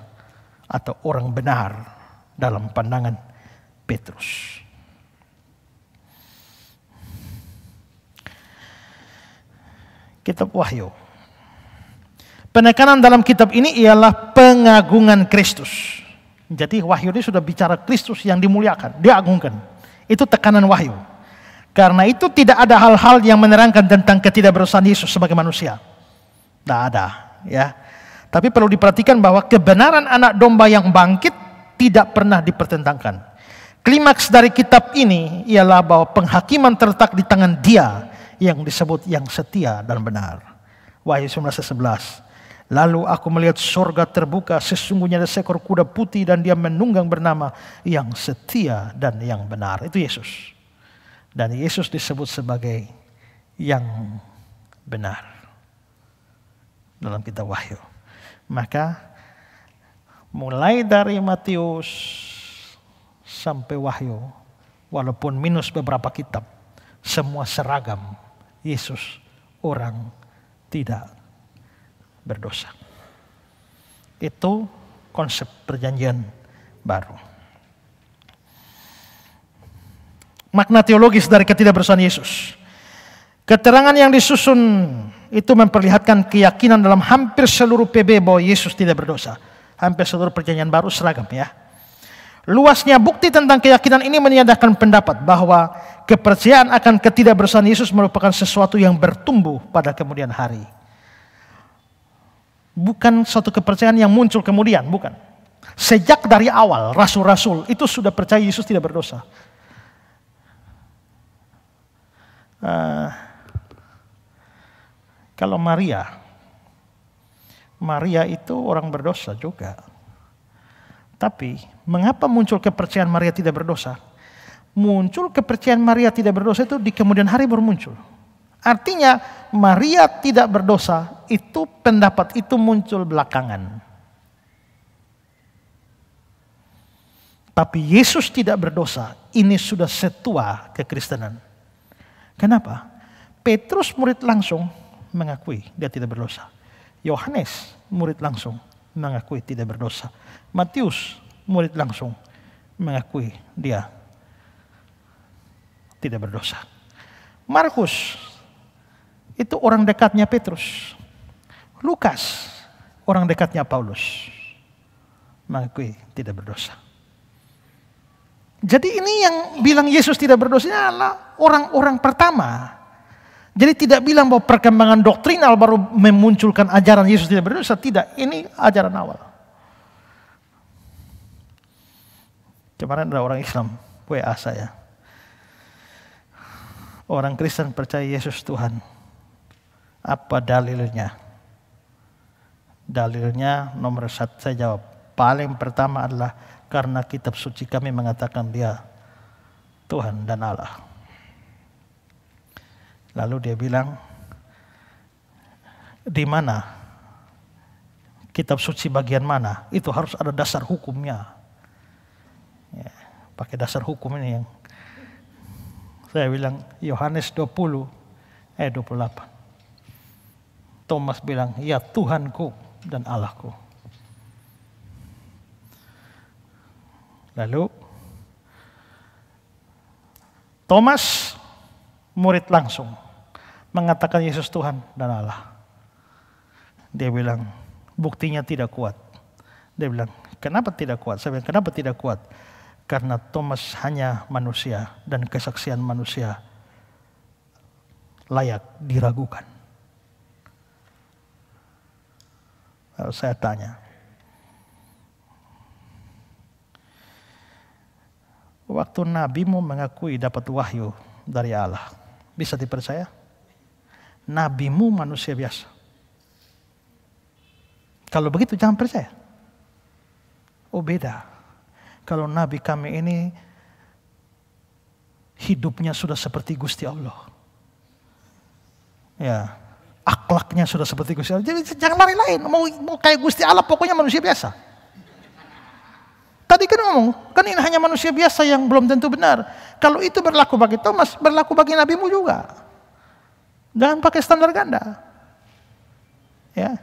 atau orang benar dalam pandangan Petrus. Kitab Wahyu. Penekanan dalam kitab ini ialah pengagungan Kristus. Jadi Wahyu ini sudah bicara Kristus yang dimuliakan, diagungkan. Itu tekanan Wahyu. Karena itu tidak ada hal-hal yang menerangkan tentang ketidakberusahaan Yesus sebagai manusia. Tidak ada, ya. Tapi perlu diperhatikan bahwa kebenaran anak domba yang bangkit tidak pernah dipertentangkan. Klimaks dari kitab ini ialah bahwa penghakiman terletak di tangan dia yang disebut yang setia dan benar. Wahyu 1911. Lalu aku melihat surga terbuka, sesungguhnya ada seekor kuda putih dan dia menunggang bernama yang setia dan yang benar. Itu Yesus. Dan Yesus disebut sebagai yang benar dalam kitab Wahyu. Maka mulai dari Matius sampai Wahyu, walaupun minus beberapa kitab, semua seragam Yesus orang tidak berdosa. Itu konsep perjanjian baru. Makna teologis dari ketidakbersamaan Yesus. Keterangan yang disusun itu memperlihatkan keyakinan dalam hampir seluruh PB bahwa Yesus tidak berdosa. Hampir seluruh perjanjian baru seragam ya. Luasnya bukti tentang keyakinan ini meniadakan pendapat bahwa kepercayaan akan ketidakbersalahan Yesus merupakan sesuatu yang bertumbuh pada kemudian hari. Bukan suatu kepercayaan yang muncul kemudian, bukan. Sejak dari awal rasul-rasul itu sudah percaya Yesus tidak berdosa. Uh, kalau Maria, Maria itu orang berdosa juga. Tapi mengapa muncul kepercayaan Maria tidak berdosa? Muncul kepercayaan Maria tidak berdosa itu di kemudian hari bermuncul. Artinya Maria tidak berdosa itu pendapat itu muncul belakangan. Tapi Yesus tidak berdosa, ini sudah setua kekristenan. Kenapa? Petrus murid langsung mengakui dia tidak berdosa. Yohanes, murid langsung, mengakui tidak berdosa. Matius, murid langsung, mengakui dia tidak berdosa. Markus, itu orang dekatnya Petrus. Lukas, orang dekatnya Paulus. Mengakui tidak berdosa. Jadi ini yang bilang Yesus tidak berdosa adalah orang-orang pertama jadi tidak bilang bahwa perkembangan doktrinal baru memunculkan ajaran Yesus tidak berdosa. Tidak, ini ajaran awal. Kemarin ada orang Islam, WA saya. Orang Kristen percaya Yesus Tuhan. Apa dalilnya? Dalilnya nomor satu saya jawab. Paling pertama adalah karena kitab suci kami mengatakan dia Tuhan dan Allah. Lalu dia bilang, di mana? Kitab suci bagian mana? Itu harus ada dasar hukumnya. Ya, pakai dasar hukum ini yang saya bilang Yohanes 20 eh 28. Thomas bilang, "Ya Tuhanku dan Allahku." Lalu Thomas murid langsung mengatakan Yesus Tuhan dan Allah. Dia bilang, buktinya tidak kuat. Dia bilang, kenapa tidak kuat? Saya bilang, kenapa tidak kuat? Karena Thomas hanya manusia dan kesaksian manusia layak diragukan. Lalu saya tanya, waktu Nabi mau mengakui dapat wahyu dari Allah. Bisa dipercaya? Nabimu manusia biasa. Kalau begitu jangan percaya. Oh beda. Kalau nabi kami ini hidupnya sudah seperti Gusti Allah. Ya, akhlaknya sudah seperti Gusti Allah. Jadi jangan lari lain, mau, mau kayak Gusti Allah pokoknya manusia biasa. Tadi kan ngomong, kan ini hanya manusia biasa yang belum tentu benar. Kalau itu berlaku bagi Thomas, berlaku bagi nabimu juga. Jangan pakai standar ganda. Ya.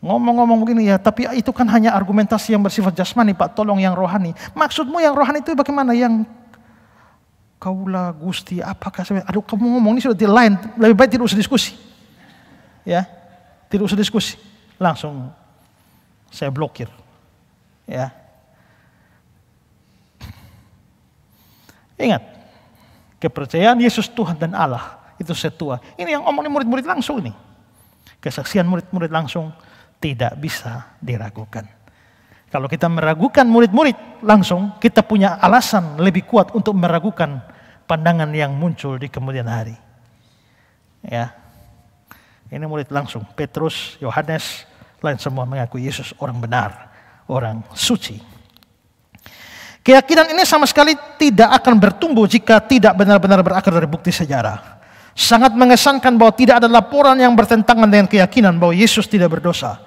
Ngomong-ngomong begini ya, tapi itu kan hanya argumentasi yang bersifat jasmani, Pak. Tolong yang rohani. Maksudmu yang rohani itu bagaimana? Yang kaulah gusti apakah saya aduh kamu ngomong ini sudah di lain lebih baik tidak usah diskusi ya tidak usah diskusi langsung saya blokir ya Ingat, kepercayaan Yesus Tuhan dan Allah itu setua. Ini yang omongin murid-murid langsung ini. Kesaksian murid-murid langsung tidak bisa diragukan. Kalau kita meragukan murid-murid langsung, kita punya alasan lebih kuat untuk meragukan pandangan yang muncul di kemudian hari. Ya. Ini murid langsung, Petrus, Yohanes, lain semua mengakui Yesus orang benar, orang suci. Keyakinan ini sama sekali tidak akan bertumbuh jika tidak benar-benar berakar dari bukti sejarah. Sangat mengesankan bahwa tidak ada laporan yang bertentangan dengan keyakinan bahwa Yesus tidak berdosa.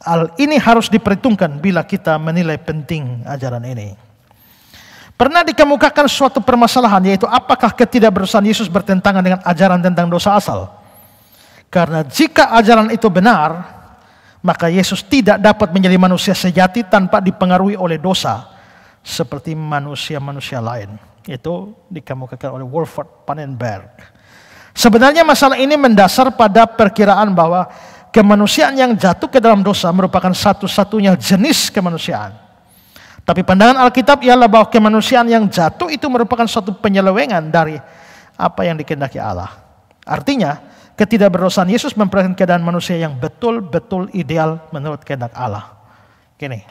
Hal ini harus diperhitungkan bila kita menilai penting ajaran ini. Pernah dikemukakan suatu permasalahan yaitu apakah ketidakberdosaan Yesus bertentangan dengan ajaran tentang dosa asal? Karena jika ajaran itu benar, maka Yesus tidak dapat menjadi manusia sejati tanpa dipengaruhi oleh dosa seperti manusia-manusia lain. Itu dikemukakan oleh Wolford Panenberg. Sebenarnya masalah ini mendasar pada perkiraan bahwa kemanusiaan yang jatuh ke dalam dosa merupakan satu-satunya jenis kemanusiaan. Tapi pandangan Alkitab ialah bahwa kemanusiaan yang jatuh itu merupakan suatu penyelewengan dari apa yang dikehendaki Allah. Artinya, ketidakberdosaan Yesus memperlihatkan keadaan manusia yang betul-betul ideal menurut kehendak Allah. Gini,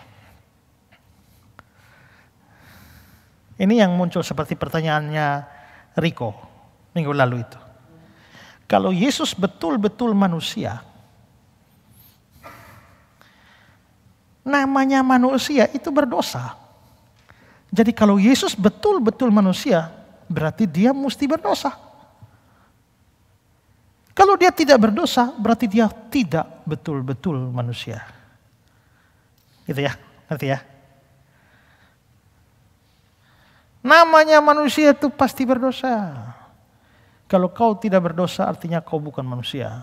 Ini yang muncul seperti pertanyaannya Riko minggu lalu itu. Kalau Yesus betul-betul manusia, namanya manusia itu berdosa. Jadi kalau Yesus betul-betul manusia, berarti dia mesti berdosa. Kalau dia tidak berdosa, berarti dia tidak betul-betul manusia. Gitu ya, nanti ya. Namanya manusia itu pasti berdosa. Kalau kau tidak berdosa artinya kau bukan manusia.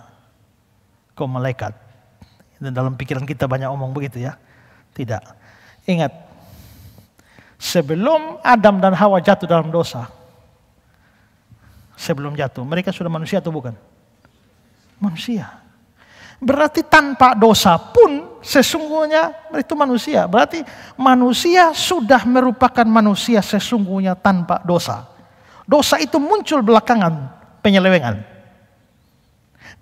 Kau malaikat. Dan dalam pikiran kita banyak omong begitu ya. Tidak. Ingat. Sebelum Adam dan Hawa jatuh dalam dosa. Sebelum jatuh. Mereka sudah manusia atau bukan? Manusia. Berarti tanpa dosa pun Sesungguhnya itu manusia. Berarti manusia sudah merupakan manusia sesungguhnya tanpa dosa. Dosa itu muncul belakangan penyelewengan.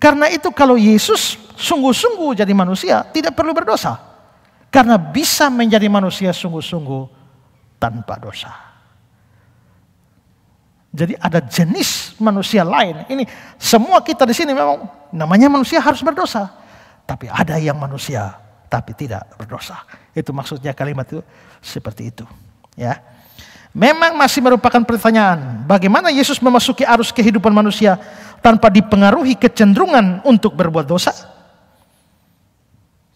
Karena itu kalau Yesus sungguh-sungguh jadi manusia tidak perlu berdosa. Karena bisa menjadi manusia sungguh-sungguh tanpa dosa. Jadi ada jenis manusia lain. Ini semua kita di sini memang namanya manusia harus berdosa. Tapi ada yang manusia tapi tidak berdosa. Itu maksudnya kalimat itu seperti itu. Ya. Memang masih merupakan pertanyaan, bagaimana Yesus memasuki arus kehidupan manusia tanpa dipengaruhi kecenderungan untuk berbuat dosa?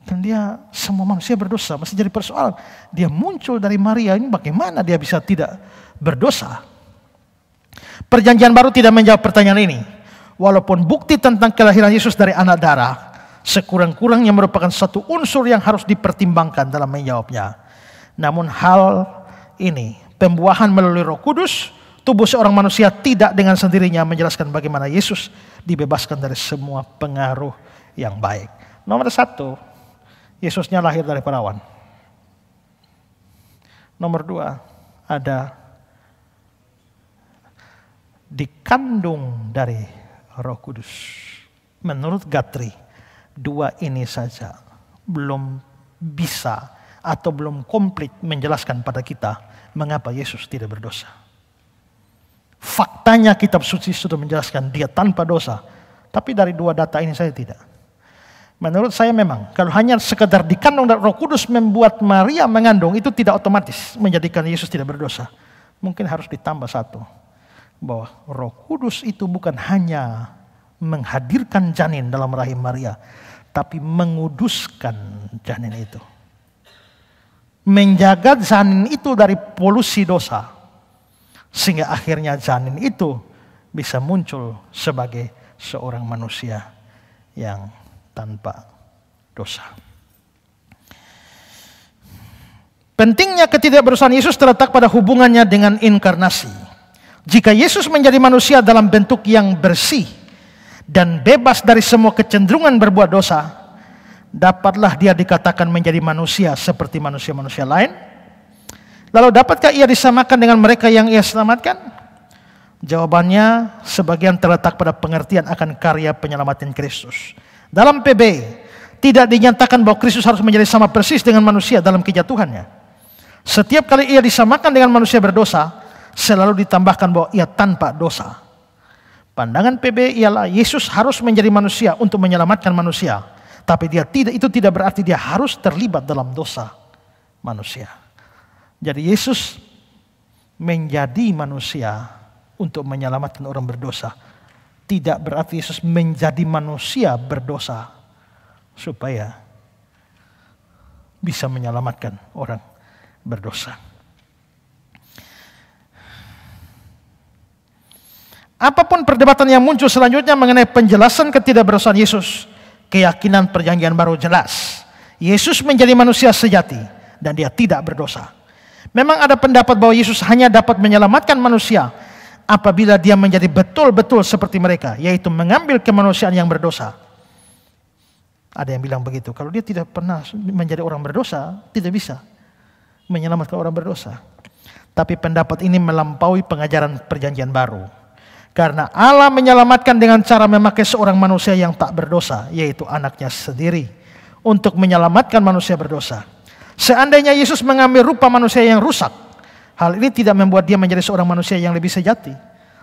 Dan dia semua manusia berdosa, masih jadi persoalan. Dia muncul dari Maria ini bagaimana dia bisa tidak berdosa? Perjanjian baru tidak menjawab pertanyaan ini. Walaupun bukti tentang kelahiran Yesus dari anak darah Sekurang-kurangnya merupakan satu unsur yang harus dipertimbangkan dalam menjawabnya. Namun hal ini, pembuahan melalui roh kudus, tubuh seorang manusia tidak dengan sendirinya menjelaskan bagaimana Yesus dibebaskan dari semua pengaruh yang baik. Nomor satu, Yesusnya lahir dari perawan. Nomor dua, ada dikandung dari roh kudus. Menurut Gatri, dua ini saja belum bisa atau belum komplit menjelaskan pada kita mengapa Yesus tidak berdosa. Faktanya kitab suci sudah menjelaskan dia tanpa dosa. Tapi dari dua data ini saya tidak. Menurut saya memang kalau hanya sekedar dikandung dan roh kudus membuat Maria mengandung itu tidak otomatis menjadikan Yesus tidak berdosa. Mungkin harus ditambah satu. Bahwa roh kudus itu bukan hanya menghadirkan janin dalam rahim Maria tapi menguduskan janin itu. Menjaga janin itu dari polusi dosa. Sehingga akhirnya janin itu bisa muncul sebagai seorang manusia yang tanpa dosa. Pentingnya ketidakberusahaan Yesus terletak pada hubungannya dengan inkarnasi. Jika Yesus menjadi manusia dalam bentuk yang bersih, dan bebas dari semua kecenderungan berbuat dosa, dapatlah dia dikatakan menjadi manusia seperti manusia-manusia lain. Lalu dapatkah ia disamakan dengan mereka yang ia selamatkan? Jawabannya sebagian terletak pada pengertian akan karya penyelamatan Kristus. Dalam PB, tidak dinyatakan bahwa Kristus harus menjadi sama persis dengan manusia dalam kejatuhannya. Setiap kali ia disamakan dengan manusia berdosa, selalu ditambahkan bahwa ia tanpa dosa. Pandangan PB ialah Yesus harus menjadi manusia untuk menyelamatkan manusia. Tapi dia tidak itu tidak berarti dia harus terlibat dalam dosa manusia. Jadi Yesus menjadi manusia untuk menyelamatkan orang berdosa. Tidak berarti Yesus menjadi manusia berdosa supaya bisa menyelamatkan orang berdosa. Apapun perdebatan yang muncul selanjutnya mengenai penjelasan ketidakberesan Yesus, keyakinan perjanjian baru jelas. Yesus menjadi manusia sejati dan dia tidak berdosa. Memang ada pendapat bahwa Yesus hanya dapat menyelamatkan manusia apabila dia menjadi betul-betul seperti mereka, yaitu mengambil kemanusiaan yang berdosa. Ada yang bilang begitu, kalau dia tidak pernah menjadi orang berdosa, tidak bisa menyelamatkan orang berdosa. Tapi pendapat ini melampaui pengajaran perjanjian baru. Karena Allah menyelamatkan dengan cara memakai seorang manusia yang tak berdosa, yaitu anaknya sendiri, untuk menyelamatkan manusia berdosa. Seandainya Yesus mengambil rupa manusia yang rusak, hal ini tidak membuat dia menjadi seorang manusia yang lebih sejati,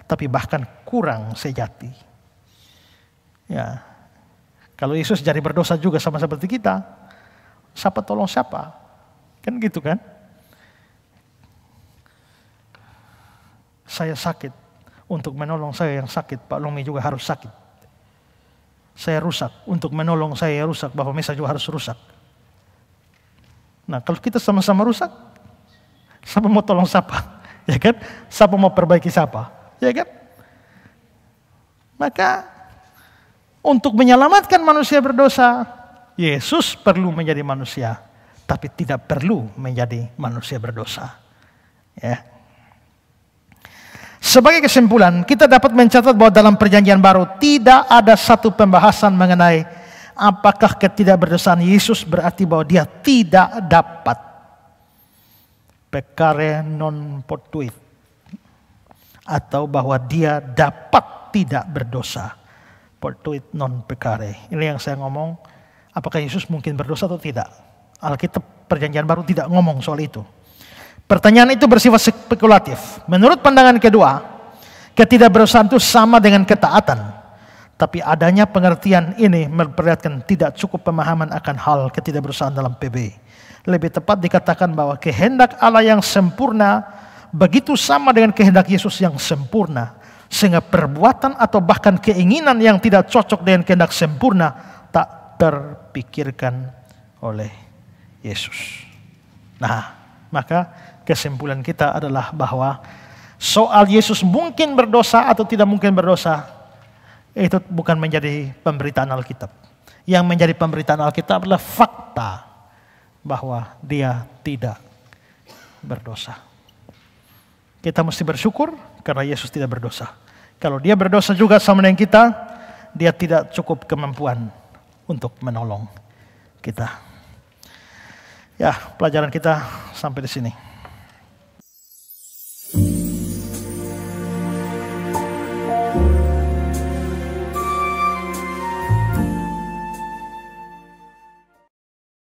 tapi bahkan kurang sejati. Ya, kalau Yesus jadi berdosa juga sama seperti kita, siapa tolong siapa? Kan gitu kan? Saya sakit, untuk menolong saya yang sakit. Pak Lomi juga harus sakit. Saya rusak untuk menolong saya yang rusak. Bapak Mesa juga harus rusak. Nah kalau kita sama-sama rusak, siapa mau tolong siapa? Ya kan? Siapa mau perbaiki siapa? Ya kan? Maka untuk menyelamatkan manusia berdosa, Yesus perlu menjadi manusia, tapi tidak perlu menjadi manusia berdosa. Ya. Sebagai kesimpulan, kita dapat mencatat bahwa dalam perjanjian baru tidak ada satu pembahasan mengenai apakah ketidakberdosaan Yesus berarti bahwa dia tidak dapat Pekare non potuit atau bahwa dia dapat tidak berdosa potuit non pekare. Ini yang saya ngomong, apakah Yesus mungkin berdosa atau tidak? Alkitab perjanjian baru tidak ngomong soal itu. Pertanyaan itu bersifat spekulatif. Menurut pandangan kedua, ketidakberusahaan itu sama dengan ketaatan. Tapi adanya pengertian ini memperlihatkan tidak cukup pemahaman akan hal ketidakberusahaan dalam PB. Lebih tepat dikatakan bahwa kehendak Allah yang sempurna begitu sama dengan kehendak Yesus yang sempurna. Sehingga perbuatan atau bahkan keinginan yang tidak cocok dengan kehendak sempurna tak terpikirkan oleh Yesus. Nah, maka kesimpulan kita adalah bahwa soal Yesus mungkin berdosa atau tidak mungkin berdosa, itu bukan menjadi pemberitaan Alkitab. Yang menjadi pemberitaan Alkitab adalah fakta bahwa dia tidak berdosa. Kita mesti bersyukur karena Yesus tidak berdosa. Kalau dia berdosa juga sama dengan kita, dia tidak cukup kemampuan untuk menolong kita. Ya, pelajaran kita sampai di sini. Thank you.